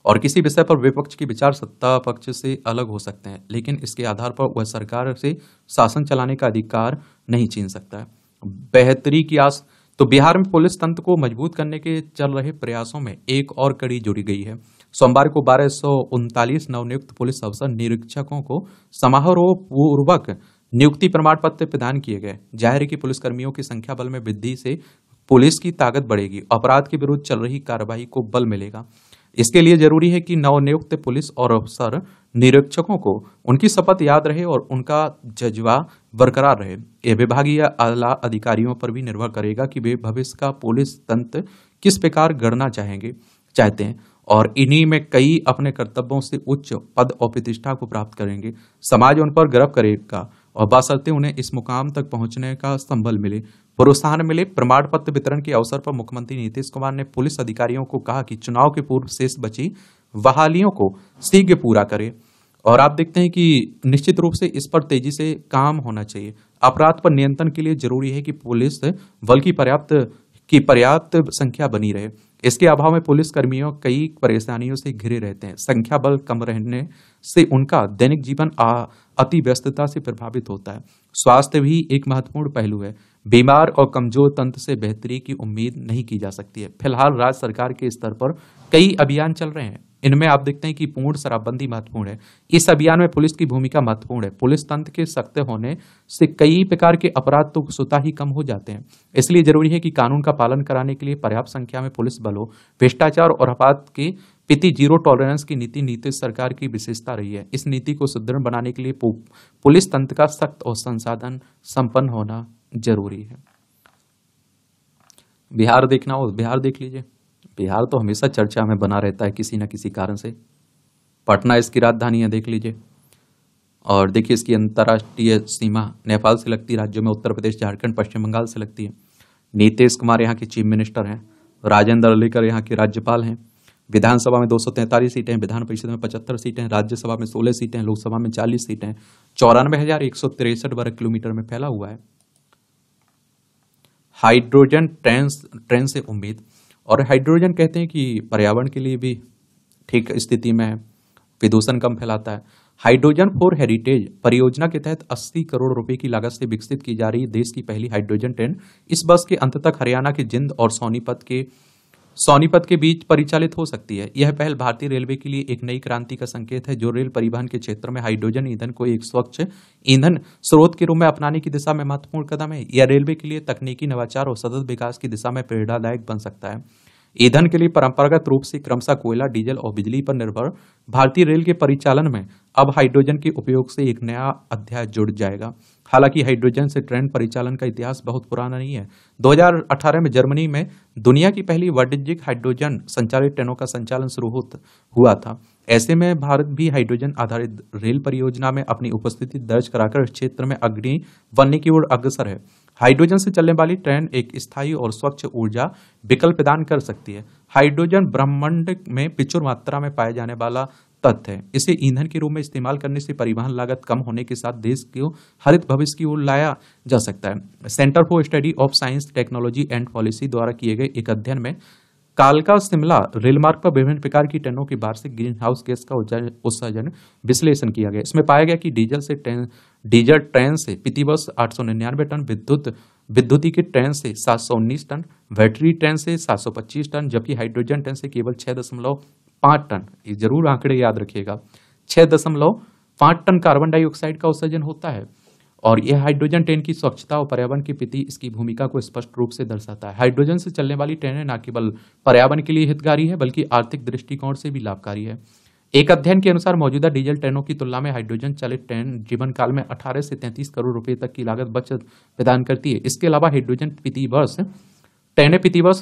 S1: और किसी विषय पर विपक्ष के विचार सत्ता पक्ष से अलग हो सकते हैं लेकिन इसके आधार पर वह सरकार से शासन चलाने का अधिकार नहीं छीन सकता है बेहतरी की आस तो बिहार में पुलिस तंत्र को मजबूत करने के चल रहे प्रयासों में एक और कड़ी जुड़ी गई है सोमवार को बारह सौ उनतालीस नवनियुक्त पुलिस अफसर निरीक्षकों को समारोह पूर्वक नियुक्ति प्रमाण पत्र प्रदान किए गए जाहिर है कि पुलिसकर्मियों की संख्या बल में वृद्धि से पुलिस की ताकत बढ़ेगी अपराध के विरुद्ध चल रही कार्रवाई को बल मिलेगा इसके लिए जरूरी है कि नवनियुक्त पुलिस और अफसर निरीक्षकों को उनकी शपथ याद रहे और उनका जज्बा बरकरार रहे यह विभागीय आला अधिकारियों पर भी निर्भर करेगा कि वे भविष्य का पुलिस तंत्र किस प्रकार गढ़ना चाहेंगे चाहते हैं और इन्हीं में कई अपने कर्तव्यों से उच्च पद और प्रतिष्ठा को प्राप्त करेंगे समाज उन पर गर्व करेगा और बासरते उन्हें इस मुकाम तक पहुंचने का संबल मिले प्रोत्साहन मिले प्रमाण पत्र वितरण के अवसर पर मुख्यमंत्री नीतीश कुमार ने पुलिस अधिकारियों को कहा कि चुनाव के पूर्व शेष बची बहालियों को शीघ्र पूरा करें और आप देखते हैं कि निश्चित रूप से इस पर तेजी से काम होना चाहिए अपराध पर नियंत्रण के लिए जरूरी है कि पुलिस बल्कि पर्याप्त कि पर्याप्त संख्या बनी रहे इसके अभाव में पुलिस कर्मियों कई परेशानियों से घिरे रहते हैं संख्या बल कम रहने से उनका दैनिक जीवन अति व्यस्तता से प्रभावित होता है स्वास्थ्य भी एक महत्वपूर्ण पहलू है बीमार और कमजोर तंत्र से बेहतरी की उम्मीद नहीं की जा सकती है फिलहाल राज्य सरकार के स्तर पर कई अभियान चल रहे हैं इनमें आप देखते हैं कि पूर्ण शराबबंदी महत्वपूर्ण है इस अभियान में पुलिस की भूमिका महत्वपूर्ण है पुलिस तंत्र के सख्त होने से कई प्रकार के अपराध तो स्वतः ही कम हो जाते हैं इसलिए जरूरी है कि कानून का पालन कराने के लिए पर्याप्त संख्या में पुलिस बल हो भ्रष्टाचार और अपराध के पिति जीरो टॉलरेंस की नीति नीति सरकार की विशेषता रही है इस नीति को सुदृढ़ बनाने के लिए पुलिस तंत्र का सख्त और संसाधन संपन्न होना जरूरी है बिहार देखना हो बिहार देख लीजिए बिहार तो हमेशा चर्चा में बना रहता है किसी न किसी कारण से पटना इसकी राजधानी है देख लीजिए और देखिए इसकी अंतर्राष्ट्रीय सीमा नेपाल से लगती है राज्यों में उत्तर प्रदेश झारखंड पश्चिम बंगाल से लगती है नीतीश कुमार यहाँ के चीफ मिनिस्टर हैं राजेंद्र अलीकर यहाँ के राज्यपाल हैं विधानसभा में दो सीटें हैं विधान परिषद में पचहत्तर सीटें हैं राज्यसभा में सोलह सीटें हैं लोकसभा में चालीस सीटें हैं चौरानवे हज़ार एक सौ तिरसठ वर्ग किलोमीटर में फैला हुआ है हाइड्रोजन ट्रेन ट्रेन से उम्मीद और हाइड्रोजन कहते हैं कि पर्यावरण के लिए भी ठीक स्थिति में है प्रदूषण कम फैलाता है हाइड्रोजन फॉर हेरिटेज परियोजना के तहत 80 करोड़ रुपए की लागत से विकसित की जा रही देश की पहली हाइड्रोजन ट्रेन इस बस के अंत तक हरियाणा के जिंद और सोनीपत के सोनीपत के बीच परिचालित हो सकती है यह पहल भारतीय रेलवे के लिए एक नई क्रांति का संकेत है जो रेल परिवहन के क्षेत्र में हाइड्रोजन ईंधन को एक स्वच्छ ईंधन स्रोत के रूप में अपनाने की दिशा में महत्वपूर्ण कदम है यह रेलवे के लिए तकनीकी नवाचार और सतत विकास की दिशा में प्रेरणादायक बन सकता है ईंधन के लिए परंपरागत रूप से क्रमशः कोयला डीजल और बिजली पर निर्भर भारतीय रेल के परिचालन में अब हाइड्रोजन के उपयोग से एक नया अध्याय जुड़ जाएगा हालांकि हाइड्रोजन से ट्रेन परिचालन का इतिहास बहुत पुराना नहीं है 2018 में जर्मनी में दुनिया की पहली वाणिज्यिक हाइड्रोजन संचालित ट्रेनों का संचालन शुरू हुआ था ऐसे में भारत भी हाइड्रोजन आधारित रेल परियोजना में अपनी उपस्थिति दर्ज कराकर क्षेत्र में अग्नि बनने की ओर अग्रसर है हाइड्रोजन से चलने वाली ट्रेन एक स्थायी और स्वच्छ ऊर्जा विकल्प प्रदान कर सकती है हाइड्रोजन ब्रह्मांड में प्रचुर मात्रा में पाया जाने वाला तथ्य है इसे ईंधन के रूप में इस्तेमाल करने से परिवहन लागत कम होने के साथ देश को हरित भविष्य की ओर लाया जा सकता है centre for study of science technology and policy द्वारा किए गए एक अध्ययन में कालका शिमला रेलमार्ग पर विभिन्न प्रकार की ट्रेनों के वार्षिक ग्रीन हाउस गैस का उत्सर्जन विश्लेषण किया गया इसमें पाया गया कि डीजल से ट्रेन डीजल ट्रेन से प्रतिवर्ष आठ सौ निन्यानवे टन विद्युत विद्युती के ट्रेन से सात सौ उन्नीस टन बैटरी ट्रेन से सात सौ पच्चीस टन जबकि हाइड्रोजन ट्रेन से केवल छः दशमलव पाँच टन ये जरूर आंकड़े याद रखिएगा छः दशमलव पाँच टन कार्बन डाइऑक्साइड का उत्सर्जन होता है और यह हाइड्रोजन ट्रेन की स्वच्छता और पर्यावरण के प्रति इसकी भूमिका को स्पष्ट रूप से दर्शाता है हाइड्रोजन से चलने वाली ट्रेनें न केवल पर्यावरण के लिए हितकारी है बल्कि आर्थिक दृष्टिकोण से भी लाभकारी है एक अध्ययन के अनुसार मौजूदा डीजल ट्रेनों की तुलना में हाइड्रोजन चलित ट्रेन जीवन काल में अठारह से तैंतीस करोड़ रुपए तक की लागत बचत प्रदान करती है इसके अलावा हाइड्रोजन प्रति वर्ष टहने प्रति वर्ष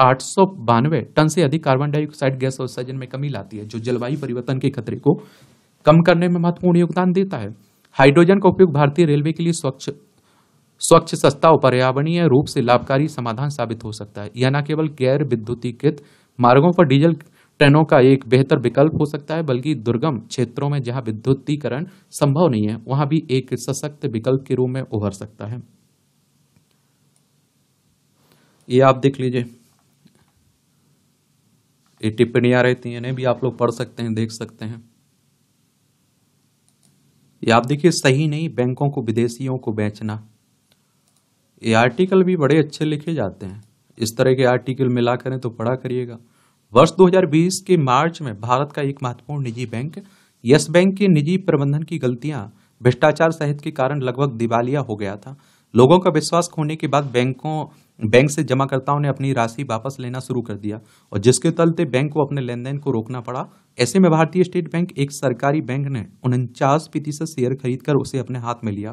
S1: आठ सौ बानवे टन से अधिक कार्बन डाइऑक्साइड गैस उत्सर्जन में कमी लाती है जो जलवायु परिवर्तन के खतरे को कम करने में महत्वपूर्ण योगदान देता है हाइड्रोजन का उपयोग भारतीय रेलवे के लिए स्वच्छ स्वच्छ सस्ता और पर्यावरणीय रूप से लाभकारी समाधान साबित हो सकता है यह न केवल गैर विद्युतीकृत मार्गों पर डीजल ट्रेनों का एक बेहतर विकल्प हो सकता है बल्कि दुर्गम क्षेत्रों में जहां विद्युतीकरण संभव नहीं है वहां भी एक सशक्त विकल्प के रूप में उभर सकता है ये आप देख लीजिए ये टिप्पणियाँ रहती हैं इन्हें भी आप लोग पढ़ सकते हैं देख सकते हैं ये आप देखिए सही नहीं बैंकों को विदेशियों को बेचना ये आर्टिकल भी बड़े अच्छे लिखे जाते हैं इस तरह के आर्टिकल मिला करें तो पढ़ा करिएगा वर्ष 2020 के मार्च में भारत का एक महत्वपूर्ण निजी बैंक यस बैंक के निजी प्रबंधन की गलतियां भ्रष्टाचार सहित के कारण लगभग दिवालिया हो गया था लोगों का विश्वास खोने के बाद बैंकों बैंक से जमाकर्ताओं ने अपनी राशि वापस लेना शुरू कर दिया और जिसके चलते बैंक को अपने लेन देन को रोकना पड़ा ऐसे में भारतीय स्टेट बैंक एक सरकारी बैंक ने उनचास प्रतिशत शेयर खरीद कर उसे अपने हाथ में लिया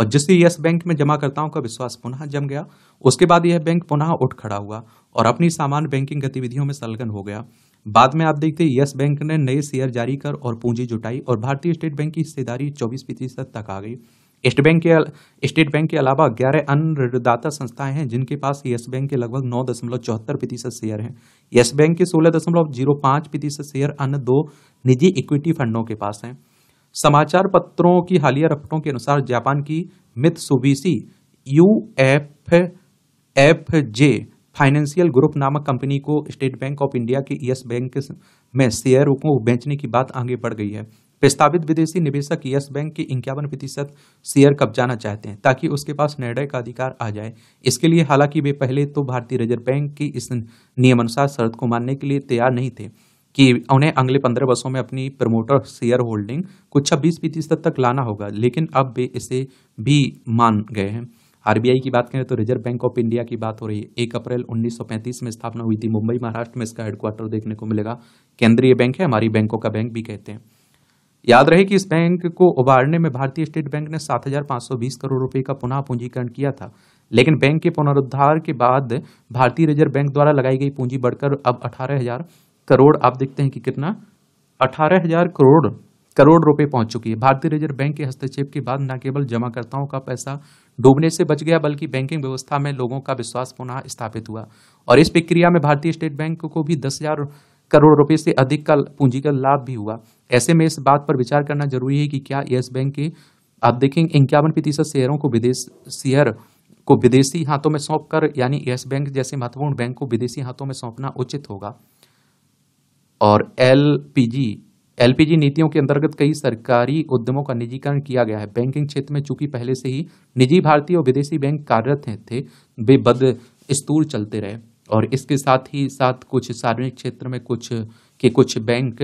S1: और जिससे यस बैंक में जमाकर्ताओं का विश्वास पुनः जम गया उसके बाद यह बैंक पुनः उठ खड़ा हुआ और अपनी सामान्य बैंकिंग गतिविधियों में संलग्न हो गया बाद में आप देखते हैं यस बैंक ने नए शेयर जारी कर और पूंजी जुटाई और भारतीय स्टेट बैंक की हिस्सेदारी चौबीस प्रतिशत तक आ गई स्टेट बैंक के स्टेट बैंक के अलावा ग्यारह अन्य ऋणदाता संस्थाएं हैं जिनके पास येस बैंक के लगभग नौ दशमलव चौहत्तर प्रतिशत शेयर हैं येस बैंक के सोलह दशमलव जीरो पाँच प्रतिशत शेयर अन्य दो निजी इक्विटी फंडों के पास हैं समाचार पत्रों की हालिया रपटों के अनुसार जापान की मिथ सुबीसी यू एफ एफ जे फाइनेंशियल ग्रुप नामक कंपनी को स्टेट बैंक ऑफ इंडिया के यस बैंक में शेयरों को बेचने की बात आगे बढ़ गई है प्रस्तावित विदेशी निवेशक यस बैंक के इक्यावन प्रतिशत शेयर कब्जाना चाहते हैं ताकि उसके पास निर्णय का अधिकार आ जाए इसके लिए हालांकि वे पहले तो भारतीय रिजर्व बैंक की इस नियमानुसार शर्त को मानने के लिए तैयार नहीं थे कि उन्हें अगले पंद्रह वर्षों में अपनी प्रमोटर शेयर होल्डिंग को छब्बीस प्रतिशत तक लाना होगा लेकिन अब वे इसे भी मान गए हैं आरबीआई की बात करें तो रिजर्व बैंक ऑफ इंडिया की बात हो रही है एक अप्रैल 1935 में स्थापना हुई थी मुंबई महाराष्ट्र में इसका हेडक्वार्टर देखने को मिलेगा केंद्रीय बैंक है हमारी बैंकों का बैंक भी कहते हैं याद रहे कि इस बैंक को उभारने में भारतीय स्टेट बैंक ने 7,520 करोड़ रुपए का पुनः पूंजीकरण किया था लेकिन बैंक के पुनरुद्धार के बाद भारतीय रिजर्व बैंक द्वारा लगाई गई पूंजी बढ़कर अब 18,000 करोड़ आप देखते हैं कि कितना 18,000 करोड़ करोड़ रुपए पहुंच चुकी है भारतीय रिजर्व बैंक के हस्तक्षेप के बाद न केवल जमाकर्ताओं का पैसा डूबने से बच गया बल्कि बैंकिंग व्यवस्था में लोगों का विश्वास पुनः स्थापित हुआ और इस प्रक्रिया में भारतीय स्टेट बैंक को भी दस हजार करोड़ रुपए से अधिक का पूंजी का लाभ भी हुआ ऐसे में इस बात पर विचार करना जरूरी है कि क्या येस बैंक के आप देखें इक्यावन प्रतिशत शेयरों को विदेश शेयर को विदेशी हाथों में सौंप कर यानी येस बैंक जैसे महत्वपूर्ण बैंक को विदेशी हाथों में सौंपना उचित होगा और एल एलपीजी नीतियों के अंतर्गत कई सरकारी उद्यमों का निजीकरण किया गया है बैंकिंग क्षेत्र में चूंकि पहले से ही निजी भारतीय और विदेशी बैंक कार्यरत थे वे बद स्तूर चलते रहे और इसके साथ ही साथ कुछ सार्वजनिक क्षेत्र में कुछ के कुछ बैंक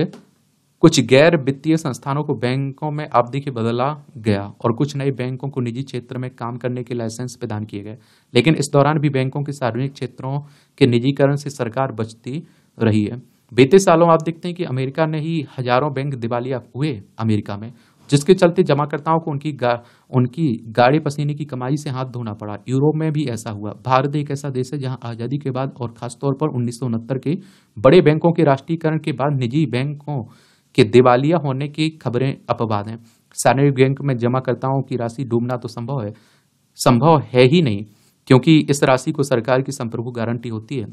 S1: कुछ गैर वित्तीय संस्थानों को बैंकों में अवधि के बदला गया और कुछ नए बैंकों को निजी क्षेत्र में काम करने के लाइसेंस प्रदान किए गए लेकिन इस दौरान भी बैंकों के सार्वजनिक क्षेत्रों के निजीकरण से सरकार बचती रही है बीते सालों आप देखते हैं कि अमेरिका ने ही हजारों बैंक दिवालिया हुए अमेरिका में जिसके चलते जमाकर्ताओं को उनकी गा, उनकी गाड़ी पसीने की कमाई से हाथ धोना पड़ा यूरोप में भी ऐसा हुआ भारत एक ऐसा देश है जहां आज़ादी के बाद और खासतौर पर उन्नीस के बड़े बैंकों के राष्ट्रीयकरण के बाद निजी बैंकों के दिवालिया होने की खबरें अपवाद हैं सार्वजनिक बैंक में जमाकर्ताओं की राशि डूबना तो संभव है संभव है ही नहीं क्योंकि इस राशि को सरकार की संप्रभु गारंटी होती है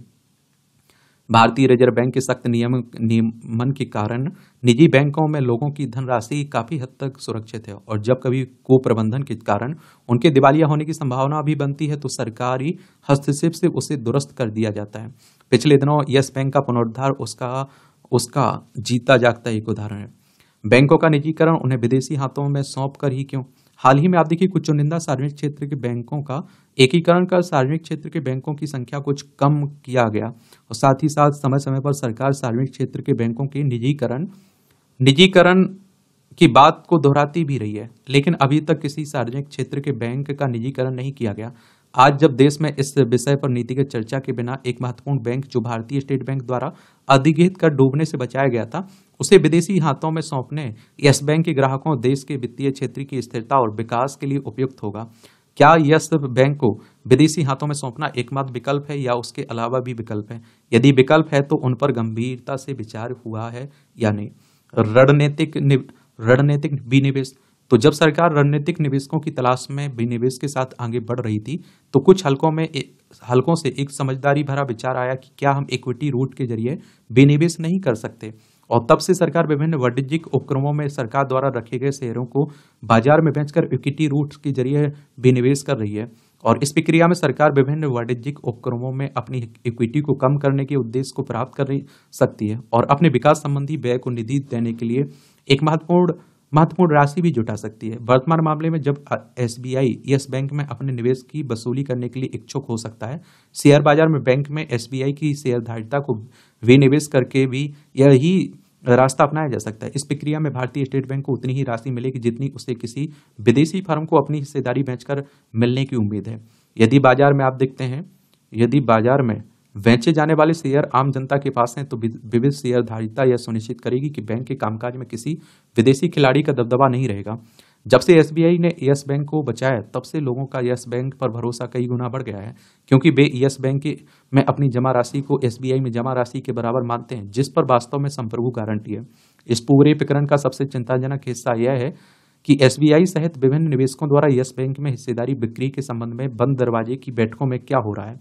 S1: भारतीय रिजर्व बैंक के सख्त नियम नियमन के कारण निजी बैंकों में लोगों की धनराशि काफ़ी हद तक सुरक्षित है और जब कभी कुप्रबंधन के कारण उनके दिवालिया होने की संभावना भी बनती है तो सरकारी हस्तक्षेप से उसे दुरुस्त कर दिया जाता है पिछले दिनों यस बैंक का पुनरुद्धार उसका उसका जीता जागता एक उदाहरण है बैंकों का निजीकरण उन्हें विदेशी हाथों में सौंप कर ही क्यों हाल ही में आप देखिए कुछ चुनिंदा सार्वजनिक क्षेत्र के बैंकों का एकीकरण कर सार्वजनिक क्षेत्र के बैंकों की संख्या कुछ कम किया गया और साथ ही साथ समय समय पर सरकार सार्वजनिक क्षेत्र के बैंकों के निजीकरण निजीकरण की बात को दोहराती भी रही है लेकिन अभी तक किसी सार्वजनिक क्षेत्र के बैंक का निजीकरण नहीं किया गया आज जब देश में इस विषय पर नीतिगत चर्चा के बिना एक महत्वपूर्ण बैंक जो भारतीय स्टेट बैंक द्वारा अधिगृहित कर डूबने से बचाया गया था उसे विदेशी हाथों में सौंपने यस बैंक के ग्राहकों देश के वित्तीय क्षेत्र की स्थिरता और विकास के लिए उपयुक्त होगा क्या यस बैंक को विदेशी हाथों में सौंपना एकमात्र विकल्प है या उसके अलावा भी विकल्प है यदि विकल्प है तो उन पर गंभीरता से विचार हुआ है या नहीं रणनीतिक रणनीतिक विनिवेश तो जब सरकार रणनीतिक निवेशकों की तलाश में विनिवेश के साथ आगे बढ़ रही थी तो कुछ हलकों में हलकों से एक समझदारी भरा विचार आया कि क्या हम इक्विटी रूट के जरिए विनिवेश नहीं कर सकते और तब से सरकार विभिन्न वाणिज्यिक उपक्रमों में सरकार द्वारा रखे गए शेयरों को बाजार में बेचकर इक्विटी रूट के जरिए विनिवेश कर रही है और इस प्रक्रिया में सरकार विभिन्न वाणिज्यिक उपक्रमों में अपनी इक्विटी को कम करने के उद्देश्य को प्राप्त कर सकती है और अपने विकास संबंधी व्यय को निधि देने के लिए एक महत्वपूर्ण महत्वपूर्ण राशि भी जुटा सकती है वर्तमान मामले में जब S B I Yes Bank में अपने निवेश की वसूली करने के लिए इच्छुक हो सकता है शेयर बाजार में बैंक में एस बी आई की शेयरधारिता को विनिवेश करके भी यही रास्ता अपनाया जा सकता है इस प्रक्रिया में भारतीय स्टेट बैंक को उतनी ही राशि मिलेगी जितनी उसे किसी विदेशी फर्म को अपनी हिस्सेदारी बेचकर मिलने की उम्मीद है यदि बाजार में आप देखते हैं यदि बाजार में बेचे जाने वाले शेयर आम जनता के पास हैं तो विविध शेयर धारिता यह सुनिश्चित करेगी कि बैंक के कामकाज में किसी विदेशी खिलाड़ी का दबदबा नहीं रहेगा जब से एसबीआई ने यस बैंक को बचाया तब से लोगों का यस बैंक पर भरोसा कई गुना बढ़ गया है क्योंकि वे यस बैंक के में अपनी जमा राशि को एसबीआई में जमा राशि के बराबर मानते हैं जिस पर वास्तव में संप्रभु गारंटी है इस पूरे प्रकरण का सबसे चिंताजनक हिस्सा यह है कि एसबीआई सहित विभिन्न निवेशकों द्वारा यस बैंक में हिस्सेदारी बिक्री के संबंध में बंद दरवाजे की बैठकों में क्या हो रहा है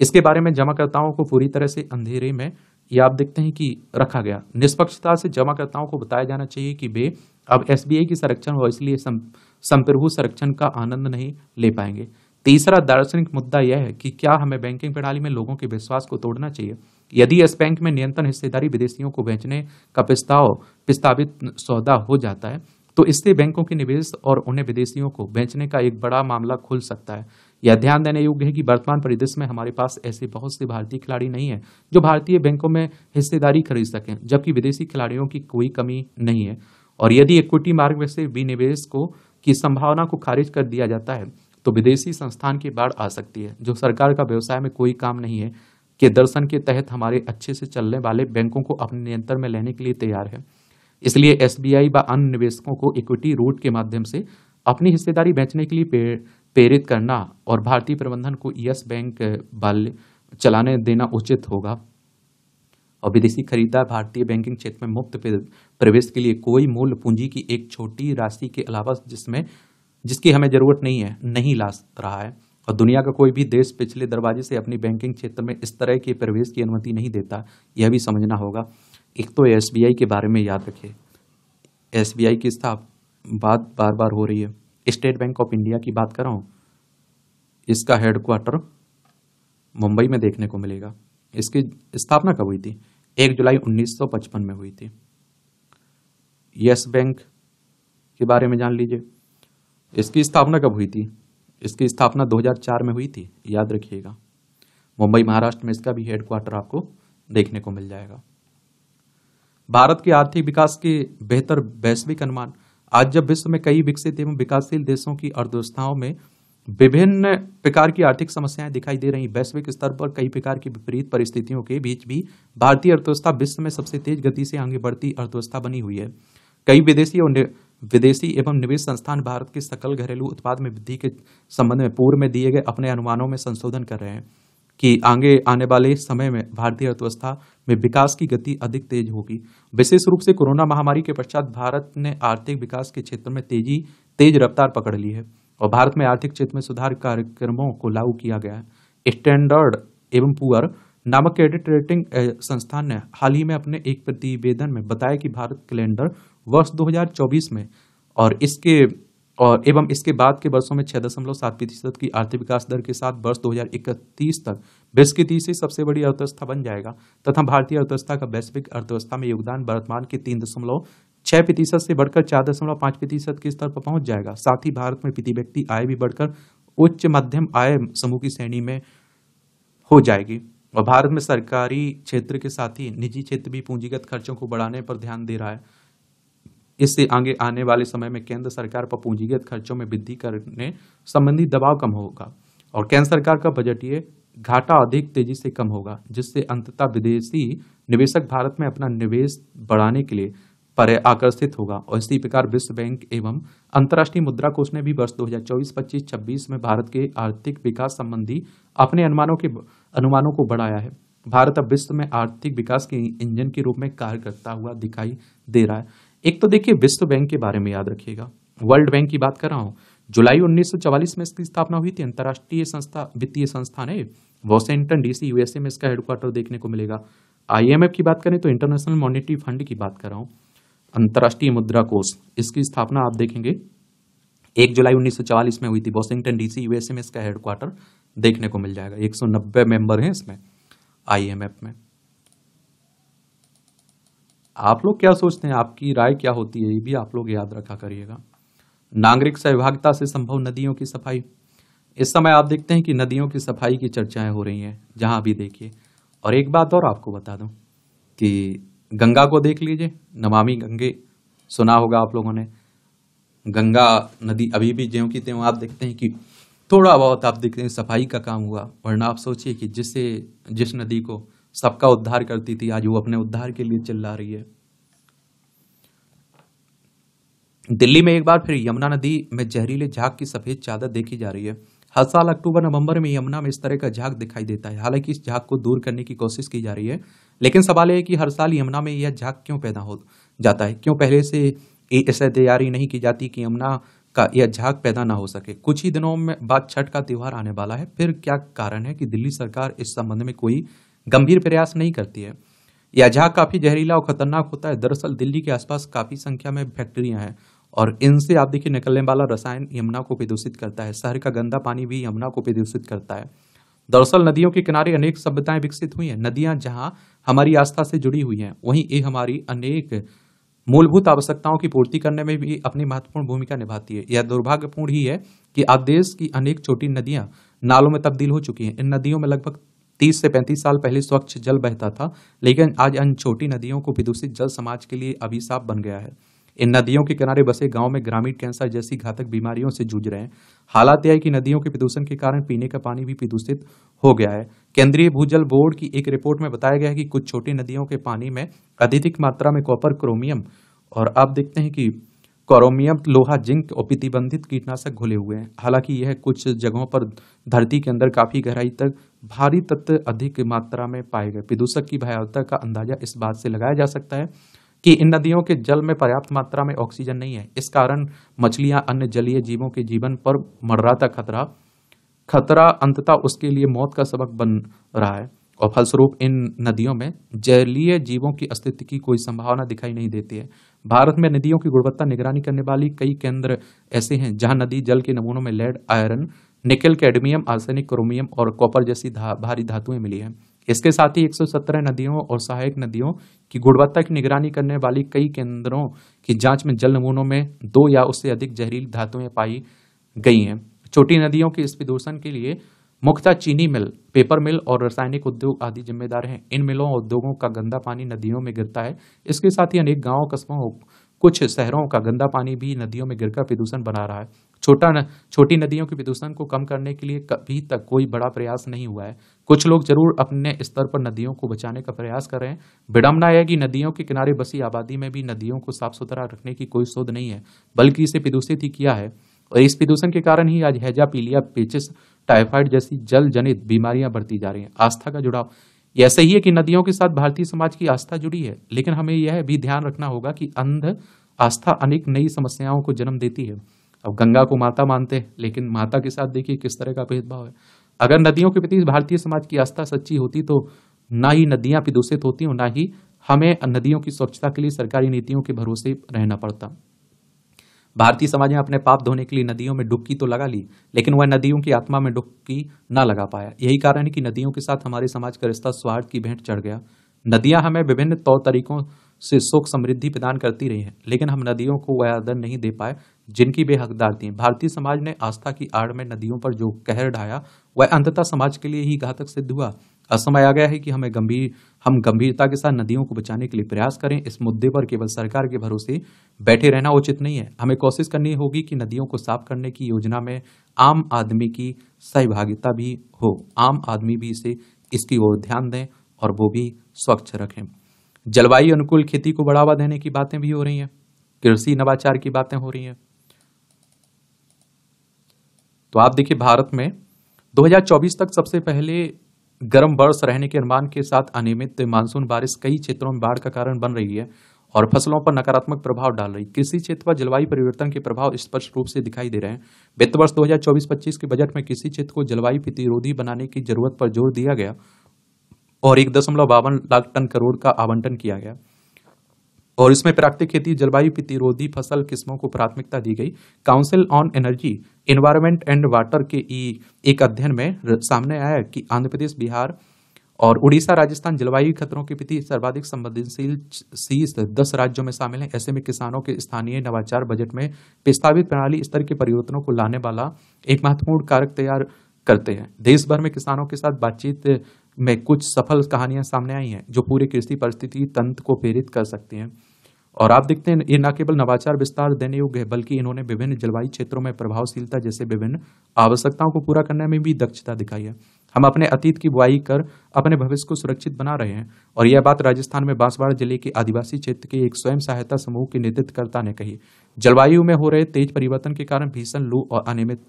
S1: इसके बारे में जमाकर्ताओं को पूरी तरह से अंधेरे में ये आप देखते हैं कि रखा गया निष्पक्षता से जमाकर्ताओं को बताया जाना चाहिए कि वे अब एस की संरक्षण और इसलिए संप्रभु संरक्षण का आनंद नहीं ले पाएंगे तीसरा दार्शनिक मुद्दा यह है कि क्या हमें बैंकिंग प्रणाली में लोगों के विश्वास को तोड़ना चाहिए यदि इस बैंक में नियंत्रण हिस्सेदारी विदेशियों को बेचने का प्रस्ताव प्रस्तावित सौदा हो जाता है तो इससे बैंकों के निवेश और उन्हें विदेशियों को बेचने का एक बड़ा मामला खुल सकता है यह ध्यान देने योग्य है कि वर्तमान परिदृश्य में हमारे पास ऐसे बहुत से भारतीय खिलाड़ी नहीं है जो भारतीय बैंकों में हिस्सेदारी खरीद सकें जबकि विदेशी खिलाड़ियों की कोई कमी नहीं है और यदि इक्विटी मार्ग में से विनिवेश को की संभावना को खारिज कर दिया जाता है तो विदेशी संस्थान की बाढ़ आ सकती है जो सरकार का व्यवसाय में कोई काम नहीं है के दर्शन के तहत हमारे अच्छे से चलने वाले बैंकों को अपने नियंत्रण में लेने के लिए तैयार है इसलिए एस व अन्य निवेशकों को इक्विटी रूट के माध्यम से अपनी हिस्सेदारी बेचने के लिए प्रेरित करना और भारतीय प्रबंधन को यस बैंक बाल्य चलाने देना उचित होगा और विदेशी खरीदार भारतीय बैंकिंग क्षेत्र में मुफ्त प्रवेश के लिए कोई मूल पूंजी की एक छोटी राशि के अलावा जिसमें जिसकी हमें ज़रूरत नहीं है नहीं ला रहा है और दुनिया का कोई भी देश पिछले दरवाजे से अपनी बैंकिंग क्षेत्र में इस तरह के प्रवेश की अनुमति नहीं देता यह भी समझना होगा एक तो एस के बारे में याद रखें एस की स्थाप बात बार बार हो रही है स्टेट बैंक ऑफ इंडिया की बात कर रहा हूँ इसका हेडक्वार्टर मुंबई में देखने को मिलेगा इसकी स्थापना कब हुई थी एक जुलाई 1955 में हुई थी यस बैंक के बारे में जान लीजिए इसकी स्थापना कब हुई थी इसकी स्थापना 2004 में हुई थी याद रखिएगा मुंबई महाराष्ट्र में इसका भी हेडक्वार्टर आपको देखने को मिल जाएगा भारत के आर्थिक विकास के बेहतर वैश्विक अनुमान आज जब विश्व में कई विकसित एवं विकासशील देशों की अर्थव्यवस्थाओं में विभिन्न प्रकार की आर्थिक समस्याएं दिखाई दे रही वैश्विक स्तर पर कई प्रकार की विपरीत परिस्थितियों के बीच भी भारतीय अर्थव्यवस्था विश्व में सबसे तेज गति से आगे बढ़ती अर्थव्यवस्था बनी हुई है कई विदेशी और विदेशी एवं निवेश संस्थान भारत के सकल घरेलू उत्पाद में वृद्धि के संबंध में पूर्व में दिए गए अपने अनुमानों में संशोधन कर रहे हैं कि आगे आने वाले समय में भारतीय अर्थव्यवस्था में विकास की गति अधिक तेज होगी विशेष रूप से कोरोना महामारी के पश्चात भारत ने आर्थिक विकास के क्षेत्र में तेजी तेज रफ्तार पकड़ ली है और भारत में आर्थिक क्षेत्र में सुधार कार्यक्रमों को लागू किया गया है स्टैंडर्ड एवं पुअर नामक क्रेडिट रेटिंग संस्थान ने हाल ही में अपने एक प्रतिवेदन में बताया कि भारत कैलेंडर वर्ष 2024 में और इसके और एवं इसके बाद के वर्षों में छः दशमलव सात प्रतिशत की आर्थिक विकास दर के साथ वर्ष 2031 तक विश्व की तीसरी सबसे बड़ी अर्थव्यवस्था बन जाएगा तथा भारतीय अर्थव्यवस्था का वैश्विक अर्थव्यवस्था में योगदान वर्तमान के तीन दशमलव छः प्रतिशत से बढ़कर चार दशमलव पाँच प्रतिशत के स्तर पर पहुंच जाएगा साथ ही भारत में प्रति व्यक्ति आय भी बढ़कर उच्च मध्यम आय समूह की श्रेणी में हो जाएगी और भारत में सरकारी क्षेत्र के साथ ही निजी क्षेत्र भी पूंजीगत खर्चों को बढ़ाने पर ध्यान दे रहा है इससे आगे आने वाले समय में केंद्र सरकार पर पूंजीगत खर्चों में वृद्धि करने संबंधी दबाव कम होगा और केंद्र सरकार का बजटीय घाटा अधिक तेजी से कम होगा जिससे अंततः विदेशी निवेशक भारत में अपना निवेश बढ़ाने के लिए पर आकर्षित होगा और इसी प्रकार विश्व बैंक एवं अंतर्राष्ट्रीय मुद्रा कोष ने भी वर्ष 2024, 25, 26 में भारत के आर्थिक विकास संबंधी अपने अनुमानों के अनुमानों को बढ़ाया है भारत अब विश्व में आर्थिक विकास के इंजन के रूप में कार्य करता हुआ दिखाई दे रहा है एक तो देखिए विश्व बैंक के बारे में याद रखिएगा वर्ल्ड बैंक की बात कर रहा हूँ जुलाई 1944 में इसकी स्थापना हुई थी अंतर्राष्ट्रीय संस्था वित्तीय संस्थान है वॉशिंगटन डीसी यूएसए में इसका हेडक्वार्टर देखने को मिलेगा आईएमएफ की बात करें तो इंटरनेशनल मॉनिटरी फंड की बात कर रहा हूँ अंतर्राष्ट्रीय मुद्रा कोष इसकी स्थापना आप देखेंगे एक जुलाई उन्नीस में हुई थी वॉशिंगटन डीसी यूएसए में इसका हेडक्वार्टर देखने को मिल जाएगा एक सौ मेंबर हैं इसमें आईएमएफ में आप लोग क्या सोचते हैं आपकी राय क्या होती है ये भी आप लोग याद रखा करिएगा नागरिक सहभागिता से संभव नदियों की सफाई इस समय आप देखते हैं कि नदियों की सफाई की चर्चाएं हो रही हैं जहां भी देखिए और एक बात और आपको बता दूं कि गंगा को देख लीजिए नमामि गंगे सुना होगा आप लोगों ने गंगा नदी अभी भी ज्यों की त्यों आप देखते हैं कि थोड़ा बहुत आप देखते हैं सफाई का काम हुआ वरना आप सोचिए कि जिससे जिस नदी को सबका उद्धार करती थी आज वो अपने उद्धार के लिए चिल्ला रही है दिल्ली में एक बार फिर यमुना नदी में जहरीले झाग की सफेद चादर देखी जा रही है हर साल अक्टूबर नवंबर में यमुना में इस तरह का झाग दिखाई देता है हालांकि इस झाग को दूर करने की कोशिश की जा रही है लेकिन सवाल यह है कि हर साल यमुना में यह झाग क्यों पैदा हो जाता है क्यों पहले से ऐसे तैयारी नहीं की जाती कि यमुना का यह झाग पैदा ना हो सके कुछ ही दिनों में बाद छठ का त्यौहार आने वाला है फिर क्या कारण है कि दिल्ली सरकार इस संबंध में कोई गंभीर प्रयास नहीं करती है यह जहाँ काफ़ी जहरीला और ख़तरनाक होता है दरअसल दिल्ली के आसपास काफ़ी संख्या में फैक्ट्रियाँ हैं और इनसे आप देखिए निकलने वाला रसायन यमुना को प्रदूषित करता है शहर का गंदा पानी भी यमुना को प्रदूषित करता है दरअसल नदियों के किनारे अनेक सभ्यताएं विकसित हुई हैं नदियां जहां हमारी आस्था से जुड़ी हुई हैं वहीं ये हमारी अनेक मूलभूत आवश्यकताओं की पूर्ति करने में भी अपनी महत्वपूर्ण भूमिका निभाती है यह दुर्भाग्यपूर्ण ही है कि आज देश की अनेक छोटी नदियां नालों में तब्दील हो चुकी हैं इन नदियों में लगभग तीस से पैंतीस साल पहले स्वच्छ जल बहता था लेकिन आज अन्य छोटी नदियों को विदूषित जल समाज के लिए अभिशाप बन गया है इन नदियों के किनारे बसे गांव में ग्रामीण कैंसर जैसी घातक बीमारियों से जूझ रहे हैं हालात यह है कि नदियों के प्रदूषण के कारण पीने का पानी भी प्रदूषित हो गया है केंद्रीय भूजल बोर्ड की एक रिपोर्ट में बताया गया है कि कुछ छोटी नदियों के पानी में अधिक मात्रा में कॉपर क्रोमियम और आप देखते हैं कि क्रोमियम लोहा जिंक और प्रतिबंधित कीटनाशक घुले हुए हैं हालांकि यह कुछ जगहों पर धरती के अंदर काफी गहराई तक भारी तत्व अधिक मात्रा में पाए गए प्रदूषक की भयावता का अंदाजा इस बात से लगाया जा सकता है कि इन नदियों के जल में पर्याप्त मात्रा में ऑक्सीजन नहीं है इस कारण मछलियां अन्य जलीय जीवों के जीवन पर मर्राता खतरा खतरा अंततः उसके लिए मौत का सबक बन रहा है और फलस्वरूप इन नदियों में जलीय जीवों की अस्तित्व की कोई संभावना दिखाई नहीं देती है भारत में नदियों की गुणवत्ता निगरानी करने वाली कई केंद्र ऐसे हैं जहां नदी जल के नमूनों में lead iron nickel cadmium arsenic chromium और कॉपर जैसी धा, भारी धातुएं मिली हैं इसके साथ ही 117 नदियों और सहायक नदियों की गुणवत्ता की निगरानी करने वाली कई केंद्रों की जांच में जल नमूनों में दो या उससे अधिक जहरीली धातुएं पाई गई हैं छोटी नदियों के इस प्रदूषण के लिए मुख्यतः चीनी मिल पेपर मिल और रासायनिक उद्योग आदि जिम्मेदार हैं इन मिलों और उद्योगों का गंदा पानी नदियों में गिरता है इसके साथ ही अनेक गाँव कस्बों कुछ शहरों का गंदा पानी भी नदियों में गिरकर प्रदूषण बना रहा है छोटा न, छोटी नदियों के प्रदूषण को कम करने के लिए कभी तक कोई बड़ा प्रयास नहीं हुआ है कुछ लोग जरूर अपने स्तर पर नदियों को बचाने का प्रयास कर रहे हैं विडम्बना है कि नदियों के किनारे बसी आबादी में भी नदियों को साफ सुथरा रखने की कोई शोध नहीं है बल्कि इसे प्रदूषित ही किया है और इस प्रदूषण के कारण ही आज हैजा पीलिया पेचिस टाइफाइड जैसी जल जनित बीमारियां बढ़ती जा रही हैं आस्था का जुड़ाव ऐसे ही है कि नदियों के साथ भारतीय समाज की आस्था जुड़ी है लेकिन हमें यह भी ध्यान रखना होगा कि अंध आस्था अनेक नई समस्याओं को जन्म देती है अब गंगा को माता मानते हैं लेकिन माता के साथ देखिए किस तरह का भेदभाव है अगर नदियों के प्रति भारतीय समाज की आस्था सच्ची होती तो ना ही नदियाँ प्रदूषित होती और ना ही हमें नदियों की स्वच्छता के लिए सरकारी नीतियों के भरोसे रहना पड़ता भारतीय समाज ने अपने पाप धोने के लिए नदियों में डुबकी तो लगा ली लेकिन वह नदियों की आत्मा में डुबकी न लगा पाया यही कारण है कि नदियों के साथ हमारे समाज का रिश्ता स्वार्थ की भेंट चढ़ गया नदियां हमें विभिन्न तौर तरीकों से सुख समृद्धि प्रदान करती रही हैं लेकिन हम नदियों को वह आदर नहीं दे पाए जिनकी वे हकदार थी भारतीय समाज ने आस्था की आड़ में नदियों पर जो कहर ढाया वह अंततः समाज के लिए ही घातक सिद्ध हुआ समय आ गया है कि हमें गंभीर हम गंभीरता के साथ नदियों को बचाने के लिए प्रयास करें इस मुद्दे पर केवल सरकार के भरोसे बैठे रहना उचित नहीं है हमें कोशिश करनी होगी कि नदियों को साफ करने की योजना में आम आदमी की सहभागिता भी हो आम आदमी भी इसे इसकी ओर ध्यान दें और वो भी स्वच्छ रखें जलवायु अनुकूल खेती को बढ़ावा देने की बातें भी हो रही हैं कृषि नवाचार की बातें हो रही हैं तो आप देखिए भारत में 2024 तक सबसे पहले गर्म बर्ष रहने के अनुमान के साथ अनियमित मानसून बारिश कई क्षेत्रों में बाढ़ का कारण बन रही है और फसलों पर नकारात्मक प्रभाव डाल रही कृषि क्षेत्र पर जलवायु परिवर्तन के प्रभाव स्पष्ट रूप से दिखाई दे रहे हैं वित्त वर्ष 2024-25 के बजट में कृषि क्षेत्र को जलवायु प्रतिरोधी बनाने की जरूरत पर जोर दिया गया और एक दशमलव बावन लाख टन करोड़ का आवंटन किया गया और इसमें प्राकृतिक खेती जलवायु प्रतिरोधी फसल किस्मों को प्राथमिकता दी गई council on energy environment and water के एक अध्ययन में सामने आया कि आंध्र प्रदेश बिहार और उड़ीसा राजस्थान जलवायु खतरों के प्रति सर्वाधिक संवेदनशील शीर्ष दस राज्यों में शामिल है ऐसे में किसानों के स्थानीय नवाचार बजट में प्रस्तावित प्रणाली स्तर के परिवर्तनों को लाने वाला एक महत्वपूर्ण कारक तैयार करते हैं देश भर में किसानों के साथ बातचीत में कुछ सफल कहानियां सामने आई हैं जो पूरे कृषि परिस्थिति तंत्र को प्रेरित कर सकती हैं और आप देखते हैं ये न केवल नवाचार विस्तार देने योग्य है बल्कि इन्होंने विभिन्न जलवायु क्षेत्रों में प्रभावशीलता जैसे विभिन्न आवश्यकताओं को पूरा करने में भी दक्षता दिखाई है हम अपने अतीत की बुआई कर अपने भविष्य को सुरक्षित बना रहे हैं और यह बात राजस्थान में बांसवाड़ा जिले के आदिवासी क्षेत्र के एक स्वयं सहायता समूह के नेतृत्वकर्ता ने कही जलवायु में हो रहे तेज परिवर्तन के कारण भीषण लू और अनियमित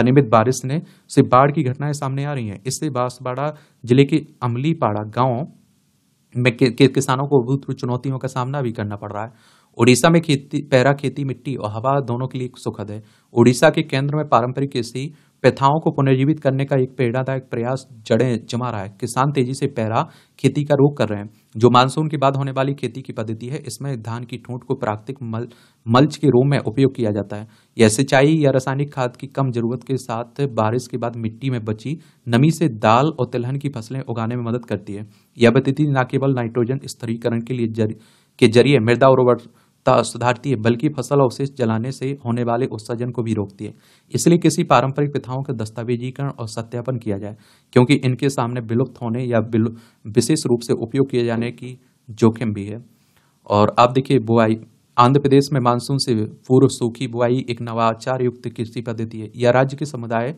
S1: अनियमित बारिश ने से बाढ़ की घटनाएं सामने आ रही हैं इससे बांसवाड़ा जिले के अमलीपाड़ा गाँव में कि, कि, किसानों को अभूतपूर्व चुनौतियों का सामना भी करना पड़ रहा है उड़ीसा में खेती पैरा खेती मिट्टी और हवा दोनों के लिए सुखद है उड़ीसा के केंद्र में पारंपरिक कृषि प्रथाओं को पुनर्जीवित करने का एक प्रेरणादायक प्रयास जड़ें जमा रहा है किसान तेजी से पैरा खेती का रोक कर रहे हैं जो मानसून के बाद होने वाली खेती की पद्धति है इसमें धान की ठूंठ को प्राकृतिक मल मल्च के रूप में उपयोग किया जाता है यह सिंचाई या रासायनिक खाद की कम जरूरत के साथ बारिश के बाद मिट्टी में बची नमी से दाल और तिलहन की फसलें उगाने में मदद करती है यह पद्धति न केवल नाइट्रोजन स्थिरीकरण के लिए जर, के जरिए मृदा उर्वर सुधारती है बल्कि फसल अवशेष जलाने से होने वाले उत्सर्जन को भी रोकती है इसलिए किसी पारंपरिक प्रथाओं के दस्तावेजीकरण और सत्यापन किया जाए क्योंकि इनके सामने विलुप्त होने या विशेष रूप से उपयोग किए जाने की जोखिम भी है और आप देखिए बुआई आंध्र प्रदेश में मानसून से पूर्व सूखी बुआई एक नवाचार युक्त कृषि पद्धति है यह राज्य के समुदाय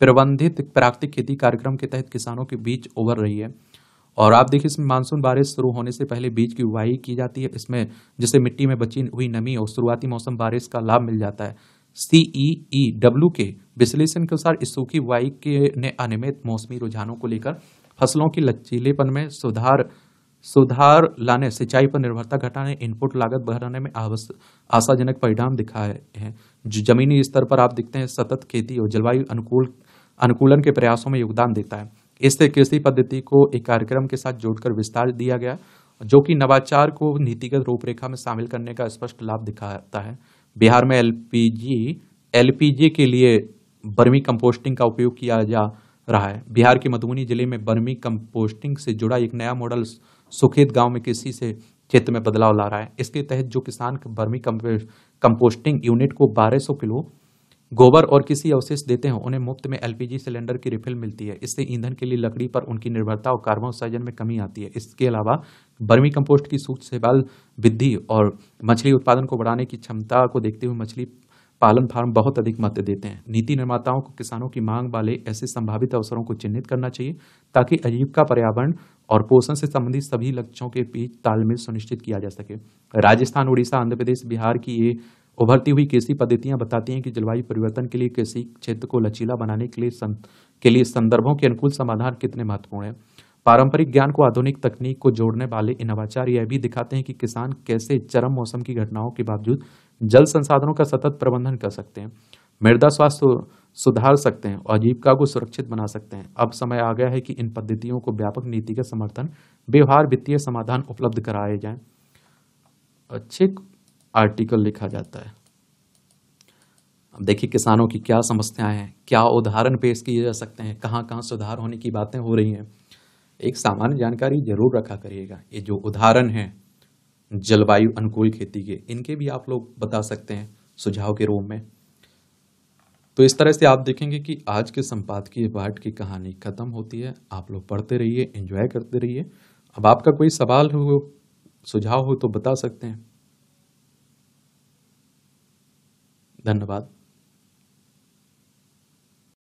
S1: प्रबंधित प्राकृतिक खेती कार्यक्रम के तहत किसानों के बीच उभर रही है और आप देखिए इसमें मानसून बारिश शुरू होने से पहले बीज की उगाही की जाती है इसमें जिससे मिट्टी में बची हुई नमी और शुरुआती मौसम बारिश का लाभ मिल जाता है सी ई ई डब्ल्यू के विश्लेषण के अनुसार इस सूखी उगाही के ने अनियमित मौसमी रुझानों को लेकर फसलों की लचीलेपन में सुधार सुधार लाने सिंचाई पर निर्भरता घटाने इनपुट लागत बढ़ाने में आशाजनक परिणाम दिखाए हैं जमीनी स्तर पर आप देखते हैं सतत खेती और जलवायु अनुकूल अनुकूलन के प्रयासों में योगदान देता है इस कृषि पद्धति को एक कार्यक्रम के साथ जोड़कर विस्तार दिया गया जो कि नवाचार को नीतिगत रूपरेखा में शामिल करने का स्पष्ट लाभ दिखाता है बिहार में एलपीजी एलपीजी के लिए बर्मी कंपोस्टिंग का उपयोग किया जा रहा है बिहार के मधुबनी जिले में बर्मी कंपोस्टिंग से जुड़ा एक नया मॉडल सुखेत गांव में कृषि से क्षेत्र में बदलाव ला रहा है इसके तहत जो किसान बर्मी कंपोस्टिंग यूनिट को 1200 किलो गोबर और किसी अवशेष देते हैं उन्हें मुफ्त में एलपीजी सिलेंडर की रिफिल मिलती है इससे ईंधन के लिए लकड़ी पर उनकी निर्भरता और कार्बन उत्सर्जन में कमी आती है इसके अलावा बर्मी कंपोस्ट की सूच से बाल वृद्धि और मछली उत्पादन को बढ़ाने की क्षमता को देखते हुए मछली पालन फार्म बहुत अधिक महत्व देते हैं नीति निर्माताओं को किसानों की मांग वाले ऐसे संभावित अवसरों को चिन्हित करना चाहिए ताकि अजीविका पर्यावरण और पोषण से संबंधित सभी लक्ष्यों के बीच तालमेल सुनिश्चित किया जा सके राजस्थान उड़ीसा आंध्र प्रदेश बिहार की ये उभरती हुई कृषि पद्धतियां बताती हैं कि जलवायु परिवर्तन के लिए कृषि क्षेत्र को लचीला बनाने के लिए सं, के लिए संदर्भों के अनुकूल समाधान कितने महत्वपूर्ण हैं पारंपरिक ज्ञान को आधुनिक तकनीक को जोड़ने वाले इन नवाचार यह भी दिखाते हैं कि किसान कैसे चरम मौसम की घटनाओं के बावजूद जल संसाधनों का सतत प्रबंधन कर सकते हैं मृदा स्वास्थ्य सुधार सकते हैं और आजीविका को सुरक्षित बना सकते हैं अब समय आ गया है कि इन पद्धतियों को व्यापक नीति का समर्थन व्यवहार वित्तीय समाधान उपलब्ध कराए जाएं अच्छे आर्टिकल लिखा जाता है अब देखिए किसानों की क्या समस्याएं हैं क्या उदाहरण पेश किए जा सकते हैं कहाँ कहाँ सुधार होने की बातें हो रही हैं एक सामान्य जानकारी जरूर रखा करिएगा ये जो उदाहरण हैं जलवायु अनुकूल खेती के इनके भी आप लोग बता सकते हैं सुझाव के रूप में तो इस तरह से आप देखेंगे कि आज के संपादकीय पाठ की कहानी खत्म होती है आप लोग पढ़ते रहिए एंजॉय करते रहिए अब आपका कोई सवाल हो सुझाव हो तो बता सकते हैं धन्यवाद